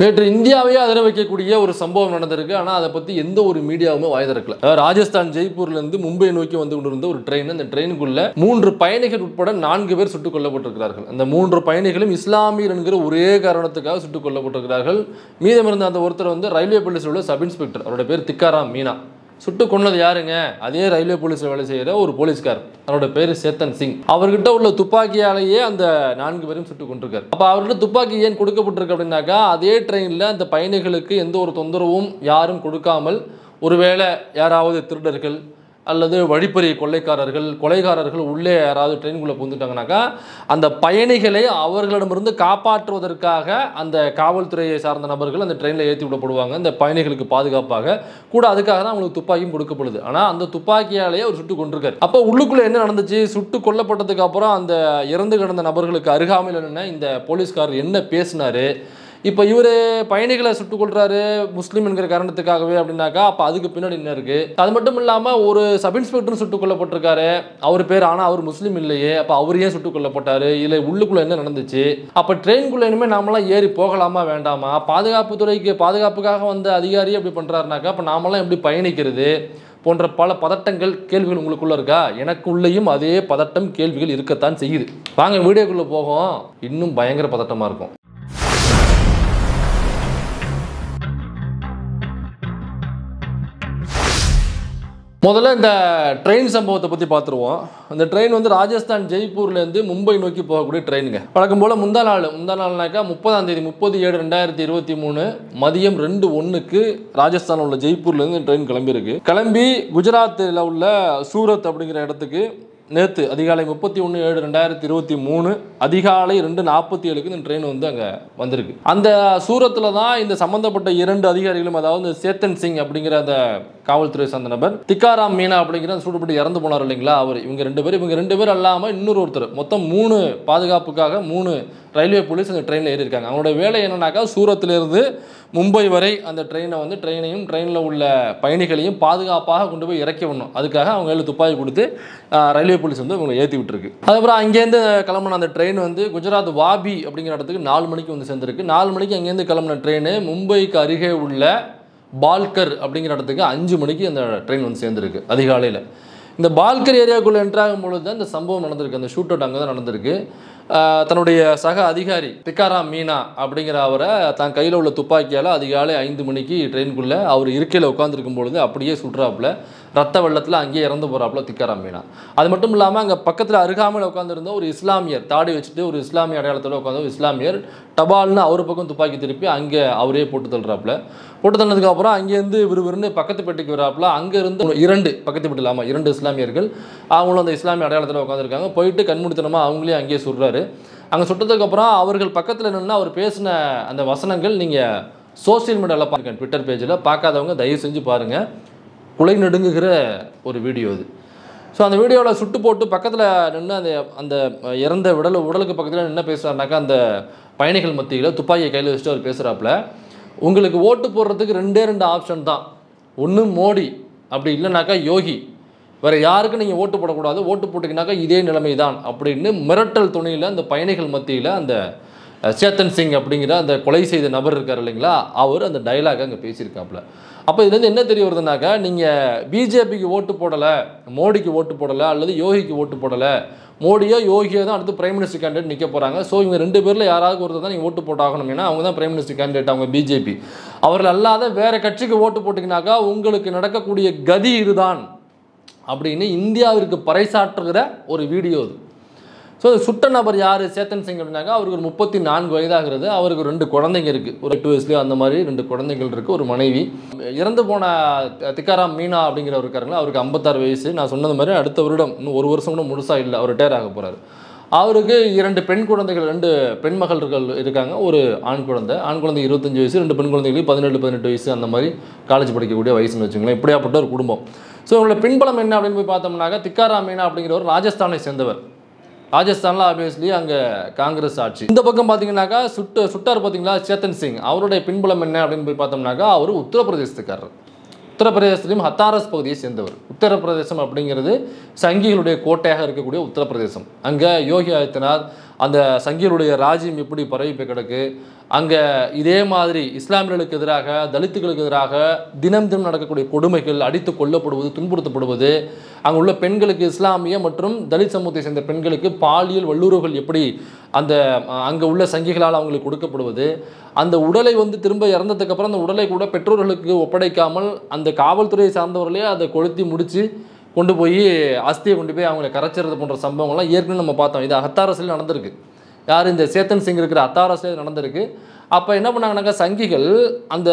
நேற்று இந்தியாவையே அதிர வைக்கக்கூடிய ஒரு சம்பவம் நடந்திருக்கு ஆனால் அதை பற்றி எந்த ஒரு மீடியாவுமே வாய் திறக்கல ராஜஸ்தான் ஜெய்ப்பூர்லேருந்து மும்பை நோக்கி வந்து கொண்டிருந்த ஒரு ட்ரெயின் அந்த ட்ரெயினுக்குள்ள மூன்று பயணிகள் உட்பட நான்கு பேர் சுட்டுக் கொல்லப்பட்டிருக்கிறார்கள் அந்த மூன்று பயணிகளும் இஸ்லாமியர் என்கிற ஒரே காரணத்துக்காக சுட்டுக் கொல்லப்பட்டிருக்கிறார்கள் மீதமிருந்த அந்த ஒருத்தர் வந்து ரயில்வே போலீஸில் உள்ள சப் இன்ஸ்பெக்டர் அவரோட பேர் திக்காராம் மீனா சுட்டு கொண்டது யாருங்க அதே ரயில்வே போலீஸில் வேலை செய்கிற ஒரு போலீஸ்கார் அவரோட பேர் சேத்தன் சிங் அவர்கிட்ட உள்ள துப்பாக்கியாலேயே அந்த நான்கு பேரும் சுட்டு கொண்டிருக்காரு அப்போ அவர்கிட்ட துப்பாக்கி ஏன் கொடுக்கப்பட்டிருக்கு அப்படின்னாக்கா அதே ட்ரெயினில் அந்த பயணிகளுக்கு எந்த ஒரு தொந்தரவும் யாரும் கொடுக்காமல் ஒருவேளை யாராவது திருடர்கள் அல்லது வழிப்பறி கொள்ளைக்காரர்கள் கொலைகாரர்கள் உள்ளே யாராவது ட்ரெயின்குள்ளே புகுந்துட்டாங்கனாக்கா அந்த பயணிகளை அவர்களிடமிருந்து காப்பாற்றுவதற்காக அந்த காவல்துறையை சார்ந்த நபர்கள் அந்த ட்ரெயினில் ஏற்றி விடப்படுவாங்க அந்த பயணிகளுக்கு பாதுகாப்பாக கூட அதுக்காக தான் அவங்களுக்கு துப்பாக்கியும் கொடுக்கப்படுது ஆனால் அந்த துப்பாக்கியாலேயே அவர் சுட்டு கொண்டிருக்கார் அப்போ உள்ளுக்குள்ளே என்ன நடந்துச்சு சுட்டு கொல்லப்பட்டதுக்கு அப்புறம் அந்த இறந்து கிடந்த நபர்களுக்கு அருகாமையில் என்ன இந்த போலீஸ்காரர் என்ன பேசினார் இப்போ இவர் பயணிகளை சுட்டுக் கொள்றாரு முஸ்லீம் என்கிற காரணத்துக்காகவே அப்படின்னாக்கா அப்போ அதுக்கு பின்னாடி என்ன இருக்குது அது மட்டும் இல்லாமல் ஒரு சப் இன்ஸ்பெக்டரும் சுட்டுக் கொல்லப்பட்டிருக்காரு அவர் பேர் ஆனால் அவர் முஸ்லீம் இல்லையே அப்போ அவர் ஏன் சுட்டுக் கொல்லப்பட்டார் இல்லை உள்ளுக்குள்ளே என்ன நடந்துச்சு அப்போ ட்ரெயின்குள்ளே இனிமேல் நாமலாம் ஏறி போகலாமா வேண்டாமா பாதுகாப்புத்துறைக்கு பாதுகாப்புக்காக வந்த அதிகாரி அப்படி பண்ணுறாருனாக்கா அப்போ நாமெல்லாம் எப்படி பயணிக்கிறது போன்ற பல பதட்டங்கள் கேள்விகள் உங்களுக்குள்ளே இருக்கா எனக்குள்ளேயும் அதே பதட்டம் கேள்விகள் இருக்கத்தான் செய்யுது வாங்க வீடியோக்குள்ளே போகும் இன்னும் பயங்கர பதட்டமாக இருக்கும் முதல்ல இந்த ட்ரெயின் சம்பவத்தை பற்றி பார்த்துருவோம் இந்த ட்ரெயின் வந்து ராஜஸ்தான் ஜெய்ப்பூர்லேருந்து மும்பை நோக்கி போகக்கூடிய ட்ரெயினுங்க வழக்கம் போல் முந்தா நாள் முந்தா நாள்னாக்கா முப்பதாம் தேதி முப்பது ஏழு ரெண்டாயிரத்தி இருபத்தி மூணு மதியம் ரெண்டு ஒன்றுக்கு ராஜஸ்தானில் உள்ள ஜெய்ப்பூர்லேருந்து ட்ரெயின் கிளம்பியிருக்கு கிளம்பி குஜராத்தில் உள்ள சூரத் அப்படிங்கிற இடத்துக்கு நேற்று அதிகாலை முப்பத்தி ஒன்று ஏழு ரெண்டாயிரத்தி இருபத்தி மூணு அதிகாலை ரெண்டு நாற்பத்தி ஏழுக்கு இந்த ட்ரெயின் வந்து அங்கே வந்திருக்கு அந்த சூரத்தில் தான் இந்த சம்மந்தப்பட்ட இரண்டு அதிகாரிகளும் அதாவது சேத்தன் சிங் அப்படிங்கிற அந்த காவல்துறை சார்ந்த நபர் திக்காராம் மீனா அப்படிங்கிற அந்த சூடுபட்டு இறந்து போனார் இல்லைங்களா அவர் இவங்க ரெண்டு பேர் இவங்க ரெண்டு பேர் அல்லாமல் இன்னொரு ஒருத்தர் மொத்தம் மூணு பாதுகாப்புக்காக மூணு ரயில்வே போலீஸ் அந்த ட்ரெயினில் ஏறி இருக்காங்க அவங்களோட வேலை என்னன்னாக்கா சூரத்திலிருந்து மும்பை வரை அந்த ட்ரெயினை வந்து ட்ரெயினையும் ட்ரெயினில் உள்ள பயணிகளையும் பாதுகாப்பாக கொண்டு போய் இறக்கி விடணும் அதுக்காக அவங்க கையில் துப்பாக்கி கொடுத்து ரயில்வே போலீஸ் வந்து அவங்களை ஏற்றி விட்டுருக்கு அதுக்கப்புறம் அங்கேருந்து கிளம்புன அந்த ட்ரெயின் வந்து குஜராத் வாபி அப்படிங்கிற இடத்துக்கு நாலு மணிக்கு வந்து சேர்ந்துருக்கு நாலு மணிக்கு அங்கேருந்து கிளம்புன ட்ரெயின் மும்பைக்கு அருகே உள்ள பால்கர் அப்படிங்கிற இடத்துக்கு அஞ்சு மணிக்கு அந்த ட்ரெயின் வந்து சேர்ந்துருக்கு அதிகாலையில் இந்த பால்கர் ஏரியாவுக்குள்ளே என்ட்ராகும் பொழுது தான் இந்த சம்பவம் நடந்திருக்கு அந்த ஷூட் அவுட் அங்கே தான் நடந்திருக்கு தன்னுடைய சக அதிகாரி திக்காராம் மீனா அப்படிங்கிற அவரை தன் கையில் உள்ள துப்பாக்கியால் அதிகாலை ஐந்து மணிக்கு ட்ரெயின்குள்ளே அவர் இருக்கையில் உட்காந்துருக்கும் பொழுது அப்படியே சுற்றுறாப்புல ரத்த வெள்ளத்தில் அங்கேயே இறந்து போகிறாப்புல திக்காராம் மீனா அது மட்டும் இல்லாமல் அங்கே பக்கத்தில் அருகாமல் உட்காந்துருந்த ஒரு இஸ்லாமியர் தாடி வச்சுட்டு ஒரு இஸ்லாமிய அடையாளத்தில் உட்காந்து இஸ்லாமியர் டபால்னு அவர் பக்கம் துப்பாக்கி திருப்பி அங்கே அவரே போட்டு தள்ளுறாப்புல போட்டு தள்ளதுக்கப்புறம் அங்கேருந்து விறுவிறுன்னு பக்கத்து பெட்டிக்கு வராப்பில் அங்கேருந்து இரண்டு பக்கத்து பெட்டு இல்லாமல் இரண்டு இஸ்லாமியர்கள் அவங்களும் அந்த இஸ்லாமிய அடையாளத்தில் உட்காந்துருக்காங்க போயிட்டு கண்முடித்தனமாக அவங்களே அங்கேயே சுடுறாரு அங்கே சுட்டதுக்கப்புறம் அவர்கள் பக்கத்தில் நின்று அவர் பேசின அந்த வசனங்கள் நீங்கள் சோசியல் மீடியாவில் பாருங்க ட்விட்டர் பேஜில் பார்க்காதவங்க தயவு செஞ்சு பாருங்கள் குலை நடுங்குகிற ஒரு வீடியோ இது ஸோ அந்த வீடியோவில் சுட்டு போட்டு பக்கத்தில் நின்று அந்த அந்த இறந்த உடல் உடலுக்கு பக்கத்தில் நின்று பேசுகிறாருனாக்கா அந்த பயணிகள் மத்தியில் துப்பாக்கியை கையில் வச்சுட்டு அவர் பேசுகிறாப்புல உங்களுக்கு ஓட்டு போடுறதுக்கு ரெண்டே ரெண்டு ஆப்ஷன் தான் ஒன்று மோடி அப்படி இல்லைனாக்கா யோகி வேறு யாருக்கும் நீங்கள் ஓட்டு போடக்கூடாது ஓட்டு போட்டிங்கனாக்கா இதே நிலைமை தான் அப்படின்னு மிரட்டல் துணையில் அந்த பயணிகள் மத்தியில் அந்த சேத்தன் சிங் அப்படிங்கிற அந்த கொலை செய்த நபர் இருக்கார் இல்லைங்களா அவர் அந்த டைலாக் அங்கே பேசியிருக்காப்புல அப்போ இதுலேருந்து என்ன தெரிய வருதுனாக்கா நீங்கள் பிஜேபிக்கு ஓட்டு போடலை மோடிக்கு ஓட்டு போடலை அல்லது யோகிக்கு ஓட்டு போடலை மோடியோ யோகியோ தான் அடுத்து பிரைம் மினிஸ்டர் கேண்டிடேட் நிற்க போகிறாங்க ஸோ இவங்க ரெண்டு பேரில் யாராவது ஒருத்தர் தான் நீங்கள் ஓட்டு போட்டாகணும் ஏன்னா அவங்க தான் பிரைம் மினிஸ்டர் கேண்டிடேட் அவங்க பிஜேபி அவர்கள் அல்லாத வேறு கட்சிக்கு ஓட்டு போட்டிங்கனாக்கா உங்களுக்கு நடக்கக்கூடிய கதி இதுதான் அப்படின்னு இந்தியாவிற்கு பறைசாற்றுகிற ஒரு வீடியோ இது ஸோ சுட்ட நபர் யார் சேத்தன் சிங் அப்படின்னாக்க அவருக்கு ஒரு முப்பத்தி நான்கு வயதாகிறது அவருக்கு ரெண்டு குழந்தைங்க இருக்குது ஒரு எட்டு வயசுலேயோ அந்த மாதிரி ரெண்டு குழந்தைகள் இருக்குது ஒரு மனைவி இறந்து போன திக்காராம் மீனா அப்படிங்கிறவர் இருக்காருங்களா அவருக்கு ஐம்பத்தாறு வயசு நான் சொன்னது மாதிரி அடுத்த வருடம் இன்னும் ஒரு வருஷம் கூட முழுசாக இல்லை அவர் ரிட்டையர் ஆக போகிறாரு அவருக்கு இரண்டு பெண் குழந்தைகள் ரெண்டு பெண் மகள்கள் இருக்காங்க ஒரு ஆண் குழந்தை ஆண் குழந்தை இருபத்தஞ்சி வயசு ரெண்டு பெண் குழந்தைகளையும் பதினெட்டு பதினெட்டு வயசு அந்த மாதிரி காலேஜ் படிக்கக்கூடிய வயசுன்னு வச்சுக்கலாம் இப்படியாப்பட்ட ஒரு குடும்பம் ஸோ இவங்களோட பின்பலம் என்ன அப்படின்னு போய் பார்த்தோம்னாக்கா அப்படிங்கிற அப்படிங்கிறவர் ராஜஸ்தானை சேர்ந்தவர் ராஜஸ்தானில் ஆப்வியஸ்லி அங்கே காங்கிரஸ் ஆட்சி இந்த பக்கம் பார்த்தீங்கன்னாக்கா சுட்டு சுட்டார் பார்த்தீங்களா சேத்தன் சிங் அவருடைய பின்புலம் என்ன அப்படின்னு போய் பார்த்தோம்னாக்கா அவர் உத்தரப்பிரதேசத்துக்காரர் உத்தரப்பிரதேசத்திலையும் ஹத்தாரஸ் பகுதியை சேர்ந்தவர் உத்தரப்பிரதேசம் அப்படிங்கிறது சங்கிகளுடைய கோட்டையாக இருக்கக்கூடிய உத்தரப்பிரதேசம் அங்கே யோகி ஆதித்யநாத் அந்த சங்கிகளுடைய ராஜ்யம் எப்படி பரவி கிடக்கு அங்கே இதே மாதிரி இஸ்லாமியர்களுக்கு எதிராக தலித்துகளுக்கு எதிராக தினம் தினம் நடக்கக்கூடிய கொடுமைகள் அடித்து கொல்லப்படுவது துன்புறுத்தப்படுவது அங்கே உள்ள பெண்களுக்கு இஸ்லாமிய மற்றும் தலித் சமூகத்தை சேர்ந்த பெண்களுக்கு பாலியல் வல்லுறவுகள் எப்படி அந்த அங்கே உள்ள சங்கிகளால் அவங்களுக்கு கொடுக்கப்படுவது அந்த உடலை வந்து திரும்ப இறந்ததுக்கப்புறம் அந்த உடலை கூட பெற்றோர்களுக்கு ஒப்படைக்காமல் அந்த காவல்துறையை சார்ந்தவர்களே அதை கொளுத்தி முடித்து கொண்டு போய் அஸ்தியை கொண்டு போய் அவங்களை கரைச்சிறது போன்ற சம்பவங்கள்லாம் ஏற்கனவே நம்ம பார்த்தோம் இது அகத்தாரசில் நடந்திருக்கு யார் இந்த சேத்தன் சிங் இருக்கிற அத்தாரஸ்ல நடந்திருக்கு அப்போ என்ன பண்ணாங்கன்னாக்கா சங்கிகள் அந்த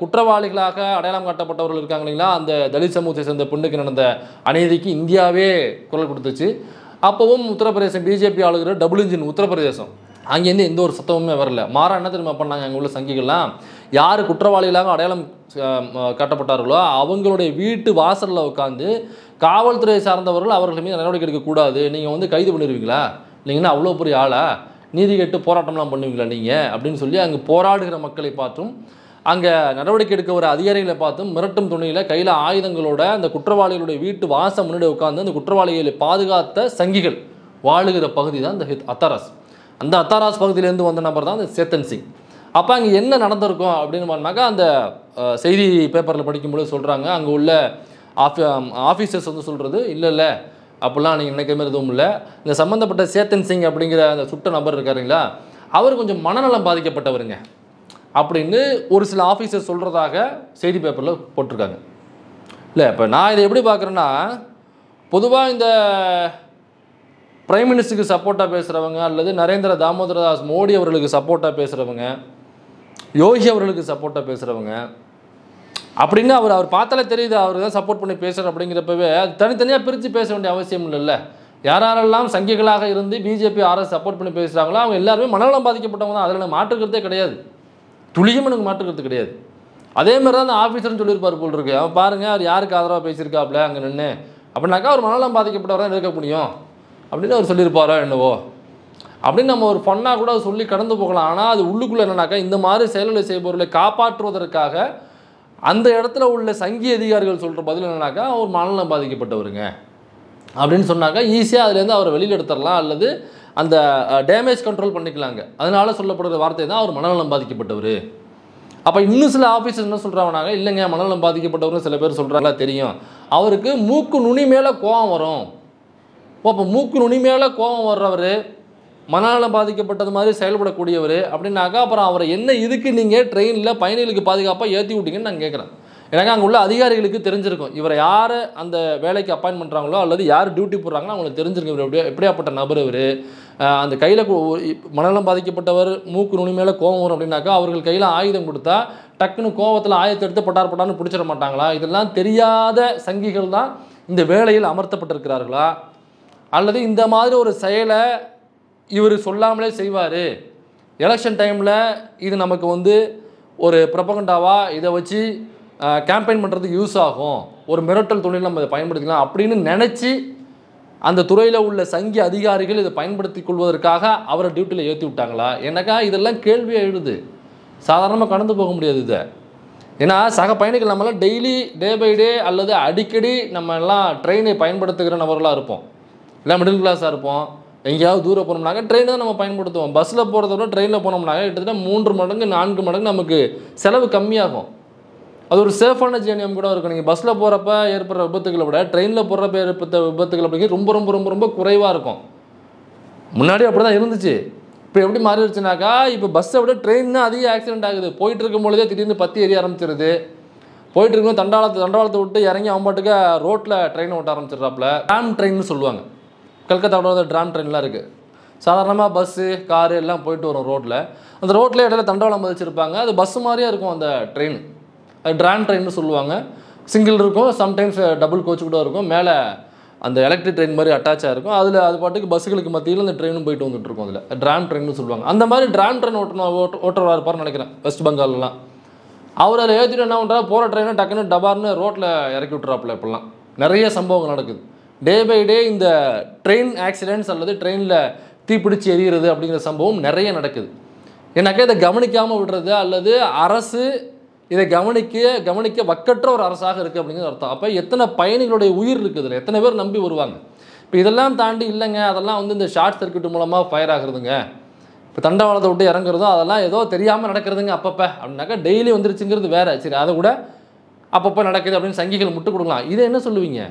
குற்றவாளிகளாக அடையாளம் காட்டப்பட்டவர்கள் இருக்காங்க இல்லைங்களா அந்த தலித் சமூகத்தை சேர்ந்த பெண்ணுக்கு நடந்த அநீதிக்கு இந்தியாவே குரல் கொடுத்துச்சு அப்போவும் உத்தரப்பிரதேசம் பிஜேபி ஆளுகிற டபுள் இன்ஜின் உத்தரப்பிரதேசம் அங்கேருந்து எந்த ஒரு சத்தமுமே வரல மாறா என்ன தெரியுமா பண்ணாங்க அங்கே உள்ள சங்கிகள்லாம் யார் குற்றவாளிகளாக அடையாளம் காட்டப்பட்டார்களோ அவங்களுடைய வீட்டு வாசலில் உட்காந்து காவல்துறை சார்ந்தவர்கள் அவர்கள் மீது நடவடிக்கை எடுக்கக்கூடாது நீங்கள் வந்து கைது பண்ணிடுவீங்களா இல்லைங்கன்னா அவ்வளோ பெரிய ஆளா நீதி கேட்டு போராட்டம்லாம் பண்ணுவீங்களா நீங்கள் அப்படின்னு சொல்லி அங்கே போராடுகிற மக்களை பார்த்தும் அங்கே நடவடிக்கை எடுக்க வர அதிகாரிகளை பார்த்தும் மிரட்டும் துணையில் கையில் ஆயுதங்களோட அந்த குற்றவாளிகளுடைய வீட்டு வாசம் முன்னாடி உட்காந்து அந்த குற்றவாளிகளை பாதுகாத்த சங்கிகள் வாழுகிற பகுதி தான் இந்த அத்தாராஸ் அந்த அத்தாராஸ் பகுதியிலேருந்து வந்த நபர் தான் அந்த சேத்தன் சிங் அப்போ அங்கே என்ன நடந்திருக்கும் அப்படின்னு பண்ணாக்கா அந்த செய்தி பேப்பரில் படிக்கும்போது சொல்கிறாங்க அங்கே உள்ள ஆஃபீஸர்ஸ் வந்து சொல்கிறது இல்லை இல்லை அப்படிலாம் நீங்கள் நினைக்கிற மாதிரி எதுவும் இல்லை இந்த சம்மந்தப்பட்ட சேத்தன் சிங் அப்படிங்கிற அந்த சுட்ட நபர் இருக்காருங்களா அவர் கொஞ்சம் மனநலம் பாதிக்கப்பட்டவருங்க அப்படின்னு ஒரு சில ஆஃபீஸர் சொல்கிறதாக செய்தி பேப்பரில் போட்டிருக்காங்க இல்லை இப்போ நான் இதை எப்படி பார்க்குறேன்னா பொதுவாக இந்த பிரைம் மினிஸ்டருக்கு சப்போர்ட்டாக பேசுகிறவங்க அல்லது நரேந்திர தாமோதரதாஸ் மோடி அவர்களுக்கு சப்போர்ட்டாக பேசுகிறவங்க யோகி அவர்களுக்கு சப்போர்ட்டாக பேசுகிறவங்க அப்படின்னு அவர் அவர் பார்த்தாலே தெரியுது அவர் தான் சப்போர்ட் பண்ணி பேசுகிறார் அப்படிங்கிறப்பவே அது தனித்தனியாக பிரித்து பேச வேண்டிய அவசியம் இல்லைல்ல யாரெல்லாம் சங்கிகளாக இருந்து பிஜேபி ஆர்எஸ் சப்போர்ட் பண்ணி பேசுகிறாங்களோ அவங்க எல்லாருமே மனநலம் பாதிக்கப்பட்டவங்க தான் அதில் மாற்றுக்கிறதே கிடையாது துளியும் எனக்கு மாற்றுக்கிறது கிடையாது அதே மாதிரி தான் அந்த ஆஃபீஸர்னு சொல்லியிருப்பார் போல் இருக்கு அவன் பாருங்கள் அவர் யாருக்கு ஆதரவாக பேசியிருக்காப்ல அங்கே நின்று அப்படின்னாக்கா அவர் மனநலம் பாதிக்கப்பட்டவர் தான் இருக்க முடியும் அப்படின்னு அவர் சொல்லியிருப்பாரோ என்னவோ அப்படின்னு நம்ம ஒரு பொண்ணாக கூட சொல்லி கடந்து போகலாம் ஆனால் அது உள்ளுக்குள்ளே என்னன்னாக்கா இந்த மாதிரி செயல்களை செய்பவர்களை காப்பாற்றுவதற்காக அந்த இடத்துல உள்ள சங்கி அதிகாரிகள் சொல்கிற பதில் என்னன்னாக்கா அவர் மனநலம் பாதிக்கப்பட்டவருங்க அப்படின்னு சொன்னாக்கா ஈஸியாக அதுலேருந்து அவரை வெளியில் எடுத்துடலாம் அல்லது அந்த டேமேஜ் கண்ட்ரோல் பண்ணிக்கலாங்க அதனால் சொல்லப்படுற வார்த்தை தான் அவர் மனநலம் பாதிக்கப்பட்டவர் அப்போ இன்னும் சில ஆஃபீஸர் என்ன சொல்கிறாங்கனாங்க இல்லைங்க மனநலம் பாதிக்கப்பட்டவர்னு சில பேர் சொல்கிறாங்களா தெரியும் அவருக்கு மூக்கு நுனி மேலே கோவம் வரும் அப்போ மூக்கு நுனி மேலே கோவம் வர்றவர் மனநலம் பாதிக்கப்பட்டது மாதிரி செயல்படக்கூடியவர் அப்படின்னாக்கா அப்புறம் அவரை என்ன இதுக்கு நீங்கள் ட்ரெயினில் பயணிகளுக்கு பாதுகாப்பாக ஏற்றி விட்டீங்கன்னு நான் கேட்குறேன் எனக்கு அங்கே உள்ள அதிகாரிகளுக்கு தெரிஞ்சிருக்கும் இவரை யார் அந்த வேலைக்கு அப்பாயின் பண்ணுறாங்களோ அல்லது யார் டியூட்டி போடுறாங்களோ அவங்களுக்கு தெரிஞ்சிருக்கும் இவர் எப்படியாப்பட்ட நபர் இவர் அந்த கையில் மனநலம் பாதிக்கப்பட்டவர் மூக்கு நுனி மேலே கோவம் வரும் அப்படின்னாக்கா அவர்கள் கையில் ஆயுதம் கொடுத்தா டக்குன்னு கோவத்தில் ஆயத்தை எடுத்து பட்டார் பட்டார்னு பிடிச்சிட மாட்டாங்களா இதெல்லாம் தெரியாத சங்கிகள் தான் இந்த வேலையில் அமர்த்தப்பட்டிருக்கிறார்களா அல்லது இந்த மாதிரி ஒரு செயலை இவர் சொல்லாமலே செய்வார் எலெக்ஷன் டைமில் இது நமக்கு வந்து ஒரு ப்ரப்பகண்டாவாக இதை வச்சு கேம்பெயின் பண்ணுறதுக்கு யூஸ் ஆகும் ஒரு மிரட்டல் தொழில் நம்ம இதை பயன்படுத்திக்கலாம் அப்படின்னு நினச்சி அந்த துறையில் உள்ள சங்கி அதிகாரிகள் இதை பயன்படுத்தி கொள்வதற்காக அவரை டியூட்டியில் ஏற்றி விட்டாங்களா எனக்கா இதெல்லாம் கேள்வி எழுது சாதாரணமாக கடந்து போக முடியாது இதை ஏன்னா சக பயணிகள் நம்மளாம் டெய்லி டே பை டே அல்லது அடிக்கடி நம்ம எல்லாம் ட்ரெயினை பயன்படுத்துகிற நபர்களாக இருப்போம் இல்லை மிடில் கிளாஸாக இருப்போம் எங்கேயாவது தூரம் போனோம்னாக்கா ட்ரெயினை தான் நம்ம பயன்படுத்துவோம் பஸ்ஸில் போகிறத விட ட்ரெயினில் போனோம்னாக்க கிட்டத்தட்ட மூன்று மடங்கு நான்கு மடங்கு நமக்கு செலவு கம்மியாகும் அது ஒரு சேஃபான ஜேர்னியம் கூட இருக்கும் நீங்கள் பஸ்ஸில் போகிறப்ப ஏற்படுற விபத்துக்களை விட ட்ரெயினில் போகிறப்ப ஏற்பட்ட விபத்துகள் அப்படிங்கிறது ரொம்ப ரொம்ப ரொம்ப ரொம்ப குறைவாக இருக்கும் முன்னாடி அப்படி தான் இருந்துச்சு இப்போ எப்படி மாறிடுச்சுனாக்கா இப்போ பஸ்ஸை விட ட்ரெயின் தான் அதிக ஆக்சிடென்ட் ஆகுது போயிட்டு இருக்கும் பொழுதே திடீர்னு பற்றி எரிய ஆரம்பிச்சிருது போயிட்டு இருக்கும்போது தண்டாளத்தை தண்டாளத்தை விட்டு இறங்கி அவன் பாட்டுக்க ரோட்டில் ட்ரெயினை ஓட்ட ஆரம்பிச்சிடுறாப்புல டேம் ட்ரெயின்னு சொல்லுவாங்க கல்கத்தாவோட வந்து ட்ராம் ட்ரெயின்லாம் இருக்குது சாதாரணமாக பஸ்ஸு காரு எல்லாம் போயிட்டு வரும் ரோட்டில் அந்த ரோட்டில் இடையில தண்டவாளம் பதிச்சிருப்பாங்க அது பஸ் மாதிரியே இருக்கும் அந்த ட்ரெயின் அது ட்ராம் ட்ரெயின்னு சொல்லுவாங்க சிங்கிள் இருக்கும் சம்டைம்ஸ் டபுள் கோச்சு கூட இருக்கும் மேலே அந்த எலக்ட்ரிக் ட்ரெயின் மாதிரி அட்டாச்சாக இருக்கும் அதில் அது பாட்டுக்கு பஸ்ஸுகளுக்கு மத்தியில் அந்த ட்ரெயினும் போயிட்டு வந்துட்டு இருக்கும் அதில் ட்ராம் ட்ரெயின்னு சொல்லுவாங்க அந்த மாதிரி ட்ராம் ட்ரெயின் ஓட்டணும் ஓட்ட ஓட்டுறவா இருப்பார்னு நினைக்கிறேன் வெஸ்ட் பெங்கால்லாம் அவர் அதை ஏற்றிட்டு என்ன பண்ணுறா போகிற ட்ரெயினை டக்குன்னு டபார்னு ரோட்டில் இறக்கி விட்றாப்புல இப்படிலாம் நிறைய சம்பவங்கள் நடக்குது டே பை டே இந்த ட்ரெயின் ஆக்சிடென்ட்ஸ் அல்லது ட்ரெயினில் தீப்பிடிச்சு எரியிறது அப்படிங்கிற சம்பவம் நிறைய நடக்குது ஏன்னாக்கா இதை கவனிக்காமல் விடுறது அல்லது அரசு இதை கவனிக்க கவனிக்க வக்கற்ற ஒரு அரசாக இருக்குது அப்படிங்கிறது அர்த்தம் அப்போ எத்தனை பயணிகளுடைய உயிர் இருக்குதுல்ல எத்தனை பேர் நம்பி வருவாங்க இப்போ இதெல்லாம் தாண்டி இல்லைங்க அதெல்லாம் வந்து இந்த ஷார்ட் சர்க்கியூட் மூலமாக ஃபயர் ஆகுறதுங்க இப்போ தண்டவாளத்தை விட்டு இறங்குறதோ அதெல்லாம் ஏதோ தெரியாமல் நடக்கிறதுங்க அப்பப்போ அப்படின்னாக்கா டெய்லி வந்துருச்சுங்கிறது வேறு சரி அதை கூட அப்பப்போ நடக்குது அப்படின்னு சங்கிகள் முட்டு கொடுக்கலாம் இதை என்ன சொல்லுவீங்க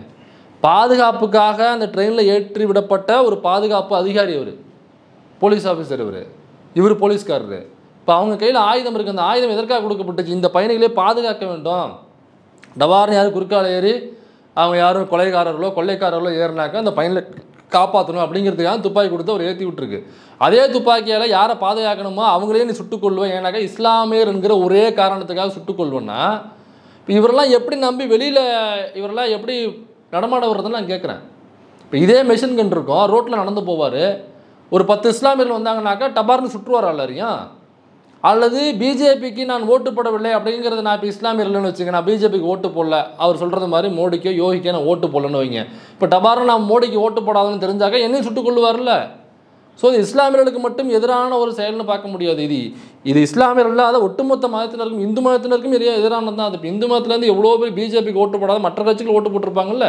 பாதுகாப்புக்காக அந்த ட்ரெயினில் ஏற்றி விடப்பட்ட ஒரு பாதுகாப்பு அதிகாரி இவர் போலீஸ் ஆஃபீஸர் இவர் இவர் போலீஸ்காரர் இப்போ அவங்க கையில் ஆயுதம் இருக்குது அந்த ஆயுதம் எதற்காக கொடுக்கப்பட்டுச்சு இந்த பயணிகளே பாதுகாக்க வேண்டும் டவார்னு யாரும் குறுக்கால ஏறி அவங்க யாரும் கொலைகாரர்களோ கொள்ளைக்காரர்களோ ஏறினாக்கா அந்த பயனில் காப்பாற்றணும் அப்படிங்கிறதுக்காக துப்பாக்கி கொடுத்து அவர் ஏற்றி விட்டுருக்கு அதே துப்பாக்கியால் யாரை பாதுகாக்கணுமோ அவங்களே நீ சுட்டுக்கொள்வேன் ஏன்னாக்கா இஸ்லாமியர் என்கிற ஒரே காரணத்துக்காக சுட்டுக்கொள்வேன்னா இப்போ இவரெல்லாம் எப்படி நம்பி வெளியில் இவரெல்லாம் எப்படி நடமாட வர்றதுன்னு நான் கேட்குறேன் இப்போ இதே மெஷின் கண்டு இருக்கோம் ரோட்டில் நடந்து போவார் ஒரு பத்து இஸ்லாமியர்கள் வந்தாங்கனாக்கா டபார்னு சுற்றுவார் எல்லாரையும் அல்லது பிஜேபிக்கு நான் ஓட்டு போடவில்லை அப்படிங்கிறது நான் இப்போ இஸ்லாமியர்கள்னு வச்சுக்க நான் பிஜேபிக்கு ஓட்டு போடல அவர் சொல்கிறது மாதிரி மோடிக்கோ யோகிக்கோ நான் ஓட்டு போடலன்னு வைங்க இப்போ டபார்னு நான் மோடிக்கு ஓட்டு போடாதுன்னு தெரிஞ்சாக்கா என்னையும் சுட்டுக் கொள்ளுவார்ல ஸோ இது இஸ்லாமியர்களுக்கு மட்டும் எதிரான ஒரு செயல்னு பார்க்க முடியாது இது இது இஸ்லாமியர் இல்லாத ஒட்டுமொத்த மதத்தினருக்கும் இந்து மதத்தினருக்கும் எதிரானது தான் அது இப்போ இந்து மதத்துலேருந்து எவ்வளோ பேர் பிஜேபிக்கு ஓட்டு போடாத மற்ற கட்சிகள் ஓட்டு போட்டிருப்பாங்கல்ல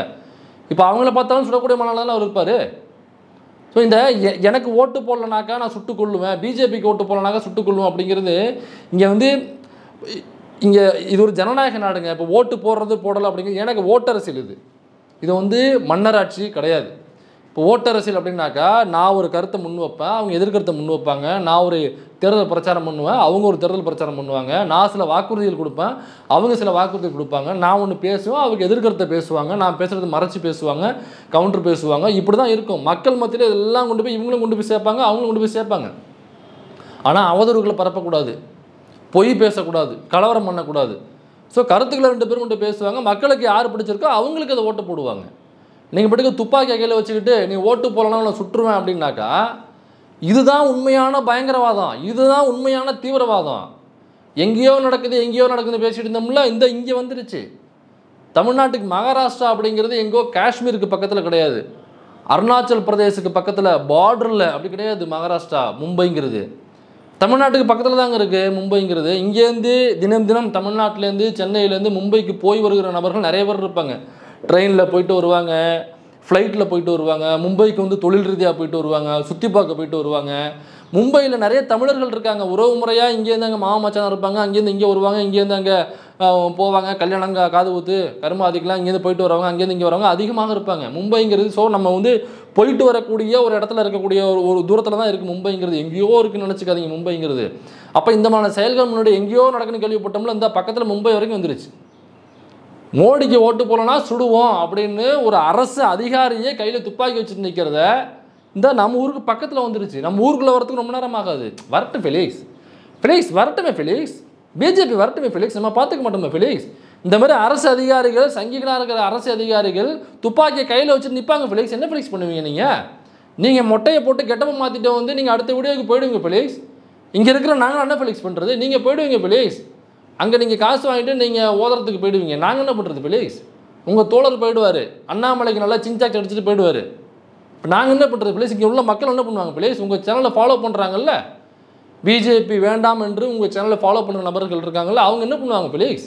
இப்போ அவங்கள பார்த்தாலும் சுடக்கூடிய மனநிலாம் அவர் இருப்பார் ஸோ இந்த எனக்கு ஓட்டு போடலனாக்கா நான் சுட்டுக் கொள்ளுவேன் பிஜேபிக்கு ஓட்டு போடலனாக்கா சுட்டுக் கொள்ளுவேன் அப்படிங்கிறது இங்கே வந்து இங்கே இது ஒரு ஜனநாயக நாடுங்க இப்போ ஓட்டு போடுறது போடலை அப்படிங்கிறது எனக்கு ஓட்டரசியல் இது இது வந்து மன்னராட்சி கிடையாது இப்போ அரசியல் அப்படின்னாக்கா நான் ஒரு கருத்தை முன் வைப்பேன் அவங்க எதிர்கருத்தை முன் வைப்பாங்க நான் ஒரு தேர்தல் பிரச்சாரம் பண்ணுவேன் அவங்க ஒரு தேர்தல் பிரச்சாரம் பண்ணுவாங்க நான் சில வாக்குறுதிகள் கொடுப்பேன் அவங்க சில வாக்குறுதிகள் கொடுப்பாங்க நான் ஒன்று பேசுவேன் அவங்க எதிர்கருத்தை பேசுவாங்க நான் பேசுகிறது மறைச்சி பேசுவாங்க கவுண்டர் பேசுவாங்க இப்படி தான் இருக்கும் மக்கள் மத்தியில் எல்லாம் கொண்டு போய் இவங்களும் கொண்டு போய் சேர்ப்பாங்க அவங்களும் கொண்டு போய் சேர்ப்பாங்க ஆனால் அவதூறுகளை பரப்பக்கூடாது பொய் பேசக்கூடாது கலவரம் பண்ணக்கூடாது ஸோ கருத்துக்களை ரெண்டு பேரும் கொண்டு பேசுவாங்க மக்களுக்கு யார் பிடிச்சிருக்கோ அவங்களுக்கு அதை ஓட்டு போடுவாங்க நீங்கள் பாட்டுக்கு துப்பாக்கி கையில் வச்சுக்கிட்டு நீ ஓட்டு போகலன்னா உன்னை சுற்றுவேன் அப்படின்னாக்கா இதுதான் உண்மையான பயங்கரவாதம் இதுதான் உண்மையான தீவிரவாதம் எங்கேயோ நடக்குது எங்கேயோ நடக்குது பேசிட்டு இருந்தோம்ல இந்த இங்கே வந்துருச்சு தமிழ்நாட்டுக்கு மகாராஷ்டிரா அப்படிங்கிறது எங்கோ காஷ்மீருக்கு பக்கத்தில் கிடையாது அருணாச்சல் பிரதேசுக்கு பக்கத்தில் பார்டரில் அப்படி கிடையாது மகாராஷ்டிரா மும்பைங்கிறது தமிழ்நாட்டுக்கு பக்கத்தில் தாங்க இருக்குது மும்பைங்கிறது இங்கேருந்து தினம் தினம் தமிழ்நாட்டிலேருந்து சென்னையிலேருந்து மும்பைக்கு போய் வருகிற நபர்கள் நிறைய பேர் இருப்பாங்க ட்ரெயினில் போயிட்டு வருவாங்க ஃப்ளைட்டில் போயிட்டு வருவாங்க மும்பைக்கு வந்து தொழில் ரீதியாக போயிட்டு வருவாங்க சுற்றி பார்க்க போயிட்டு வருவாங்க மும்பையில் நிறைய தமிழர்கள் இருக்காங்க உறவு முறையாக இங்கேருந்து அங்கே மாமா மச்சான் இருப்பாங்க அங்கேருந்து இங்கே வருவாங்க இங்கேருந்து அங்கே போவாங்க கல்யாணம் காது ஊத்து கருமா அதுக்கெலாம் இங்கேருந்து போயிட்டு வருவாங்க அங்கேருந்து இங்கே வருவாங்க அதிகமாக இருப்பாங்க மும்பைங்கிறது ஸோ நம்ம வந்து போயிட்டு வரக்கூடிய ஒரு இடத்துல இருக்கக்கூடிய ஒரு ஒரு தூரத்தில் தான் இருக்குது மும்பைங்கிறது எங்கேயோ இருக்குன்னு நினச்சிக்காதீங்க மும்பைங்கிறது அப்போ இந்த மாதிரி செயல்கள் முன்னாடி எங்கேயோ நடக்குன்னு கேள்விப்பட்டோம்ல இந்த பக்கத்தில் மும்பை வரைக்கும் வந்துருச்சு மோடிக்கு ஓட்டு போலனா சுடுவோம் அப்படின்னு ஒரு அரசு அதிகாரியே கையில் துப்பாக்கி வச்சுட்டு நிற்கிறத இந்த நம்ம ஊருக்கு பக்கத்தில் வந்துருச்சு நம்ம ஊருக்குள்ளே வரத்துக்கு ரொம்ப நேரம் ஆகாது வரட்டும் ஃபிலிக்ஸ் ஃபிலிக்ஸ் வரட்டுமே ஃபிலிக்ஸ் பிஜேபி வரட்டுமே ஃபிலிக்ஸ் நம்ம பார்த்துக்க மாட்டோமே ஃபிலிக்ஸ் இந்த மாதிரி அரசு அதிகாரிகள் சங்கிகளாக இருக்கிற அரசு அதிகாரிகள் துப்பாக்கியை கையில் வச்சுட்டு நிற்பாங்க ஃபிலிக்ஸ் என்ன ஃபிலிக்ஸ் பண்ணுவீங்க நீங்கள் நீங்கள் மொட்டையை போட்டு கெட்டப்ப மாற்றிட்டு வந்து நீங்கள் அடுத்த வீடியோக்கு போயிடுவீங்க ஃபிலிக்ஸ் இங்கே இருக்கிற நாங்கள் என்ன ஃபிலிக்ஸ் பண்ணுறது நீங்கள் போயிடுவீங்க ஃபிலிக்ஸ் அங்கே நீங்கள் காசு வாங்கிட்டு நீங்கள் ஓதுறதுக்கு போயிடுவீங்க நாங்கள் என்ன பண்ணுறது பிளீஸ் உங்கள் தோழர் போயிடுவார் அண்ணாமலைக்கு நல்லா சிங்சாக்ஸ் அடிச்சுட்டு போயிடுவார் இப்போ நாங்கள் என்ன பண்ணுறது பிளேஸ் இங்கே உள்ள மக்கள் என்ன பண்ணுவாங்க பிளேஸ் உங்கள் சேனலை ஃபாலோ பண்ணுறாங்கல்ல பிஜேபி வேண்டாம் என்று உங்கள் சேனலை ஃபாலோ பண்ணுற நபர்கள் இருக்காங்கல்ல அவங்க என்ன பண்ணுவாங்க பிளேஸ்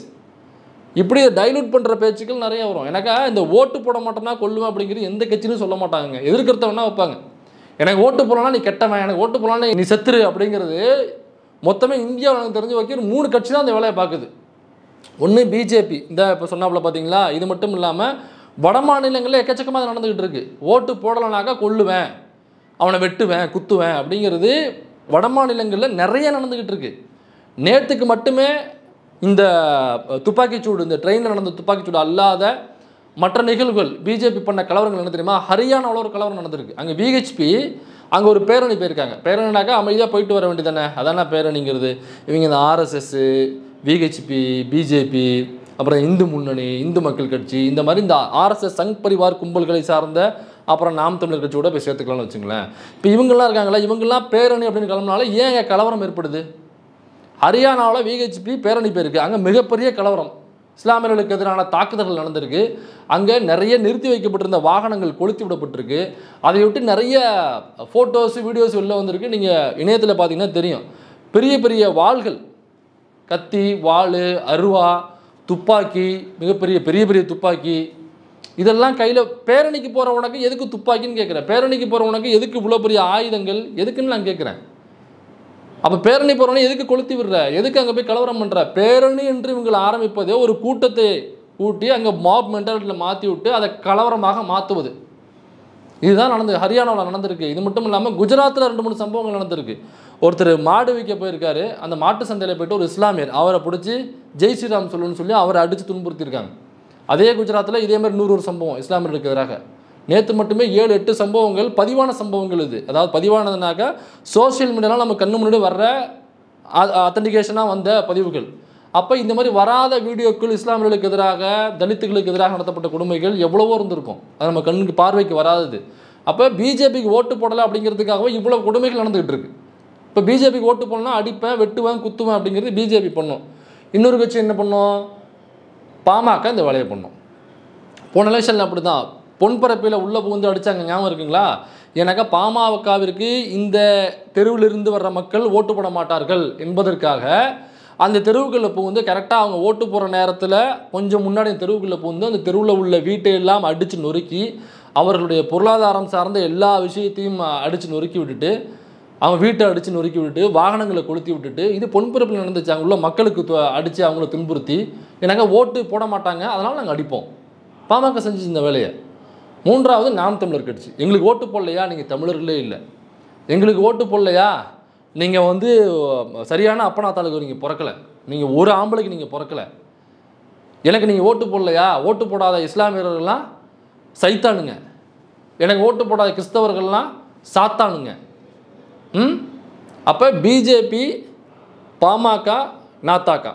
இப்படி டைலூட் பண்ணுற பேச்சுக்கள் நிறைய வரும் எனக்கா இந்த ஓட்டு போட மாட்டோம்னா கொள்ளுவேன் அப்படிங்கிறது எந்த கட்சியும் சொல்ல மாட்டாங்க எதிர்க்கிறத வைப்பாங்க எனக்கு ஓட்டு போடலாம் நீ கெட்டவன் எனக்கு ஓட்டு போடலாம் நீ செத்துரு அப்படிங்கிறது மொத்தமே இந்தியாவில் எனக்கு தெரிஞ்ச வரைக்கும் மூணு கட்சி தான் அந்த வேலையை பார்க்குது ஒன்று பிஜேபி இந்த இப்போ சொன்னாப்பில் பார்த்தீங்களா இது மட்டும் இல்லாமல் வட மாநிலங்களில் எக்கச்சக்கமாக நடந்துக்கிட்டு இருக்குது ஓட்டு போடலைனாக்கா கொல்லுவேன் அவனை வெட்டுவேன் குத்துவேன் அப்படிங்கிறது வட மாநிலங்களில் நிறைய நடந்துக்கிட்டு இருக்குது நேற்றுக்கு மட்டுமே இந்த துப்பாக்கிச்சூடு இந்த ட்ரெயினில் நடந்த துப்பாக்கிச்சூடு அல்லாத மற்ற நிகழ்வுகள் பிஜேபி பண்ண கலவரங்கள் என்ன தெரியுமா ஹரியானாவில் ஒரு கலவரம் நடந்திருக்கு அங்கே பிஹெச்பி அங்கே ஒரு பேரணி போயிருக்காங்க பேரணினாக்கா அமைதியாக போயிட்டு வர வேண்டியதானே அதான பேரணிங்கிறது இவங்க இந்த ஆர்எஸ்எஸ்ஸு விஹெச்பி பிஜேபி அப்புறம் இந்து முன்னணி இந்து மக்கள் கட்சி இந்த மாதிரி இந்த ஆர்எஸ்எஸ் சங் பரிவார் கும்பல்களை சார்ந்த அப்புறம் நாம் தமிழர் கட்சியோட போய் சேர்த்துக்கலாம்னு வச்சுங்களேன் இப்போ இவங்கெல்லாம் இருக்காங்களா இவங்கெல்லாம் பேரணி அப்படின்னு கிளம்புனால ஏன் கலவரம் ஏற்படுது ஹரியானாவில் விஹெச்பி பேரணி போயிருக்கு அங்கே மிகப்பெரிய கலவரம் இஸ்லாமியர்களுக்கு எதிரான தாக்குதல்கள் நடந்திருக்கு அங்கே நிறைய நிறுத்தி வைக்கப்பட்டிருந்த வாகனங்கள் கொளுத்தி விடப்பட்டிருக்கு அதையொட்டி நிறைய ஃபோட்டோஸ் வீடியோஸ் வெளில வந்திருக்கு நீங்கள் இணையத்தில் பார்த்தீங்கன்னா தெரியும் பெரிய பெரிய வாள்கள் கத்தி வாள் அருவா துப்பாக்கி மிகப்பெரிய பெரிய பெரிய துப்பாக்கி இதெல்லாம் கையில் பேரணிக்கு போகிறவனுக்கு எதுக்கு துப்பாக்கின்னு கேட்குறேன் பேரணிக்கு போகிறவனுக்கு எதுக்கு இவ்வளோ பெரிய ஆயுதங்கள் எதுக்குன்னு நான் கேட்குறேன் அப்போ பேரணி போறவனே எதுக்கு கொளுத்தி விடுற எதுக்கு அங்கே போய் கலவரம் பண்ணுற பேரணி என்று இவங்களை ஆரம்பிப்பதே ஒரு கூட்டத்தை ஊட்டி அங்கே மாப் மென்டாலிட்டியில் மாற்றி விட்டு அதை கலவரமாக மாற்றுவது இதுதான் நடந்து ஹரியானாவில் நடந்திருக்கு இது மட்டும் இல்லாமல் குஜராத்தில் ரெண்டு மூணு சம்பவங்கள் நடந்திருக்கு ஒருத்தர் மாடு விற்க போயிருக்காரு அந்த மாட்டு சந்தையில் போயிட்டு ஒரு இஸ்லாமியர் அவரை பிடிச்சி ஜெய் ஸ்ரீராம் சொல்லுன்னு சொல்லி அவரை அடித்து துன்புறுத்தியிருக்காங்க அதே குஜராத்தில் இதே மாதிரி நூறு ஒரு சம்பவம் இஸ்லாமியர்களுக்கு எதிராக நேற்று மட்டுமே ஏழு எட்டு சம்பவங்கள் பதிவான சம்பவங்கள் இது அதாவது பதிவானதுனாக்கா சோசியல் மீடியாலாம் நம்ம கண்ணு முன்னாடி வர்ற அத்தன்டிகேஷனாக வந்த பதிவுகள் அப்போ இந்த மாதிரி வராத வீடியோக்கள் இஸ்லாமியர்களுக்கு எதிராக தலித்துகளுக்கு எதிராக நடத்தப்பட்ட கொடுமைகள் எவ்வளவோ இருந்திருக்கும் அது நம்ம கண்ணுக்கு பார்வைக்கு வராதது அப்போ பிஜேபிக்கு ஓட்டு போடலை அப்படிங்கிறதுக்காகவே இவ்வளோ கொடுமைகள் நடந்துகிட்டு இருக்கு இப்போ பிஜேபிக்கு ஓட்டு போடலாம் அடிப்பேன் வெட்டுவேன் குத்துவேன் அப்படிங்கிறது பிஜேபி பண்ணும் இன்னொரு கட்சி என்ன பண்ணும் பாமக இந்த வேலையை பண்ணும் போன எலெக்ஷனில் அப்படி தான் பொன்பரப்பில் உள்ளே புகுந்து அடித்தாங்க ஞாபகம் இருக்குங்களா எனக்கா பாமகவிற்கு இந்த தெருவிலிருந்து வர்ற மக்கள் ஓட்டு போட மாட்டார்கள் என்பதற்காக அந்த தெருவுக்குள்ளே புகுந்து கரெக்டாக அவங்க ஓட்டு போகிற நேரத்தில் கொஞ்சம் முன்னாடி தெருவுக்குள்ளே புகுந்து அந்த தெருவில் உள்ள வீட்டை எல்லாம் அடித்து நொறுக்கி அவர்களுடைய பொருளாதாரம் சார்ந்த எல்லா விஷயத்தையும் அடித்து நொறுக்கி விட்டுட்டு அவங்க வீட்டை அடித்து நொறுக்கி விட்டுட்டு வாகனங்களை கொளுத்தி விட்டுட்டு இது பொன்புறப்பில் நடந்துச்சு அங்கே உள்ள மக்களுக்கு அடித்து அவங்கள துன்புறுத்தி எனக்கு ஓட்டு போட மாட்டாங்க அதனால் நாங்கள் அடிப்போம் பாமக செஞ்சு இந்த வேலையை மூன்றாவது நாம் தமிழர் கட்சி எங்களுக்கு ஓட்டு போடலையா நீங்கள் தமிழர்களே இல்லை எங்களுக்கு ஓட்டு போடலையா நீங்கள் வந்து சரியான அப்பனா தாளுக்கு நீங்கள் பிறக்கலை நீங்கள் ஒரு ஆம்பளைக்கு நீங்கள் பிறக்கலை எனக்கு நீங்கள் ஓட்டு போடலையா ஓட்டு போடாத இஸ்லாமியர்கள்லாம் சைத்தானுங்க எனக்கு ஓட்டு போடாத கிறிஸ்தவர்கள்லாம் சாத்தானுங்க ம் அப்போ பிஜேபி பாமக நாத்தாக்கா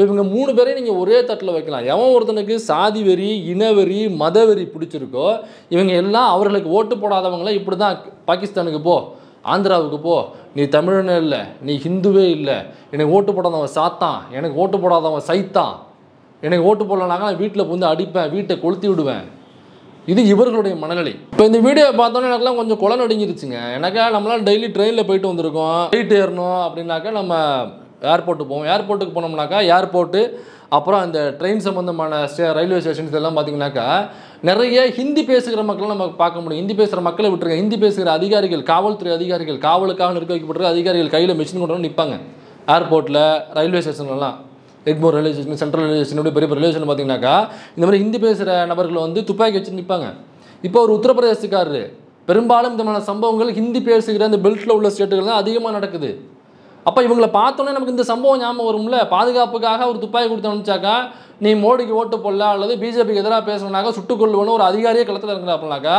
இப்போ இவங்க மூணு பேரையும் நீங்கள் ஒரே தட்டில் வைக்கலாம் எவன் ஒருத்தனுக்கு சாதி வெறி இனவெறி மதவெறி பிடிச்சிருக்கோ இவங்க எல்லாம் அவர்களுக்கு ஓட்டு போடாதவங்களாம் இப்படி தான் பாகிஸ்தானுக்கு போ ஆந்திராவுக்கு போ நீ தமிழனே இல்லை நீ ஹிந்துவே இல்லை எனக்கு ஓட்டு போடாதவன் சாத்தான் எனக்கு ஓட்டு போடாதவன் சைத்தான் எனக்கு ஓட்டு போடலனாக்கா நான் வீட்டில் வந்து அடிப்பேன் வீட்டை கொளுத்தி விடுவேன் இது இவர்களுடைய மனநிலை இப்போ இந்த வீடியோவை பார்த்தோன்னா எனக்குலாம் கொஞ்சம் குளம் நடுங்கிருச்சுங்க எனக்கா நம்மளால் டெய்லி ட்ரெயினில் போயிட்டு வந்திருக்கோம் போயிட்டு ஏறணும் அப்படின்னாக்கா நம்ம ஏர்போர்ட்டுக்கு போவோம் ஏர்போர்ட்டுக்கு போனோம்னாக்கா ஏர்போர்ட்டு அப்புறம் அந்த ட்ரெயின் சம்மந்தமான ஸ்டே ரயில்வே ஸ்டேஷன்ஸ் எல்லாம் பார்த்தீங்கன்னாக்கா நிறைய ஹிந்தி பேசுகிற மக்கள் நம்ம பார்க்க முடியும் ஹிந்தி பேசுகிற மக்களை விட்டுருங்க ஹிந்தி பேசுகிற அதிகாரிகள் காவல்துறை அதிகாரிகள் காவலுக்காக நிற்க வைக்கப்பட்டிருக்க அதிகாரிகள் கையில் மிஷின் கொண்டு வந்து நிற்பாங்க ஏர்போர்ட்டில் ரயில்வே ஸ்டேஷன்லலாம் Egmore railway station central railway station பெரிய பெரிய ரயில்வே ஸ்டேஷன் பார்த்திங்கனாக்கா இந்த மாதிரி ஹிந்தி பேசுகிற நபர்களை வந்து துப்பாக்கி வச்சு நிற்பாங்க இப்போ ஒரு உத்தரப்பிரதேசக்காரரு பெரும்பாலும் விதமான சம்பவங்கள் ஹிந்தி பேசுகிற அந்த பெல்ட்டில் உள்ள ஸ்டேட்டுகள் தான் அதிகமாக நடக்குது அப்போ இவங்களை பார்த்தோன்னே நமக்கு இந்த சம்பவம் ஞாபகம் வரும்ல பாதுகாப்புக்காக ஒரு துப்பாக்கி கொடுத்து நீ மோடிக்கு ஓட்டு போடல அல்லது பிஜேபிக்கு எதிராக பேசணுனாக்கா சுட்டுக்கொள்ளுவனு ஒரு அதிகாரியே களத்தில் இருக்கிறாப்பனாக்கா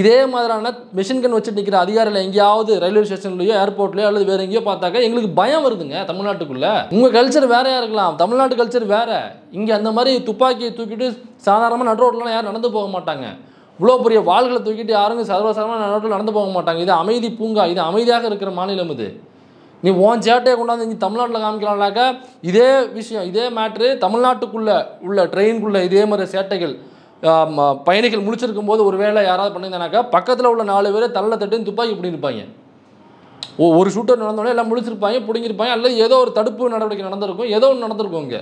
இதே மாதிரியான மிஷின் கன் வச்சுட்டு நிற்கிற அதிகாரியில் எங்கேயாவது ரயில்வே ஸ்டேஷன்லையோ ஏர்போர்ட்லையோ அல்லது வேறு எங்கேயோ பார்த்தாக்கா எங்களுக்கு பயம் வருதுங்க தமிழ்நாட்டுக்குள்ளே உங்கள் கல்ச்சர் வேறையாக இருக்கலாம் தமிழ்நாட்டு கல்ச்சர் வேறு இங்கே அந்த மாதிரி துப்பாக்கியை தூக்கிட்டு சாதாரணமாக நடு ரோட்லாம் யாரும் நடந்து போக மாட்டாங்க இவ்வளோ பெரிய வாள்களை தூக்கிட்டு யாரும் சர்வசாதாரணமாக நடு நடந்து போக மாட்டாங்க இது அமைதி பூங்கா இது அமைதியாக இருக்கிற மாநிலம் இது நீ ஓன் சேட்டையை கொண்டாந்து இங்கே தமிழ்நாட்டில் காமிக்கலாம்னாக்க இதே விஷயம் இதே மேட்ரு தமிழ்நாட்டுக்குள்ளே உள்ள ட்ரெயின்குள்ளே இதே மாதிரி சேட்டைகள் பயணிகள் முடிச்சிருக்கும் போது ஒரு வேளை யாராவது பண்ணியிருந்தானாக்கா பக்கத்தில் உள்ள நாலு பேர் தள்ள தட்டுன்னு துப்பாக்கி இருப்பாங்க ஓ ஒரு ஷூட்டர் நடந்தோடனே எல்லாம் முடிச்சிருப்பாங்க பிடிங்கிருப்பாங்க அல்லது ஏதோ ஒரு தடுப்பு நடவடிக்கை நடந்திருக்கும் ஏதோ ஒன்று நடந்திருக்கும் இங்கே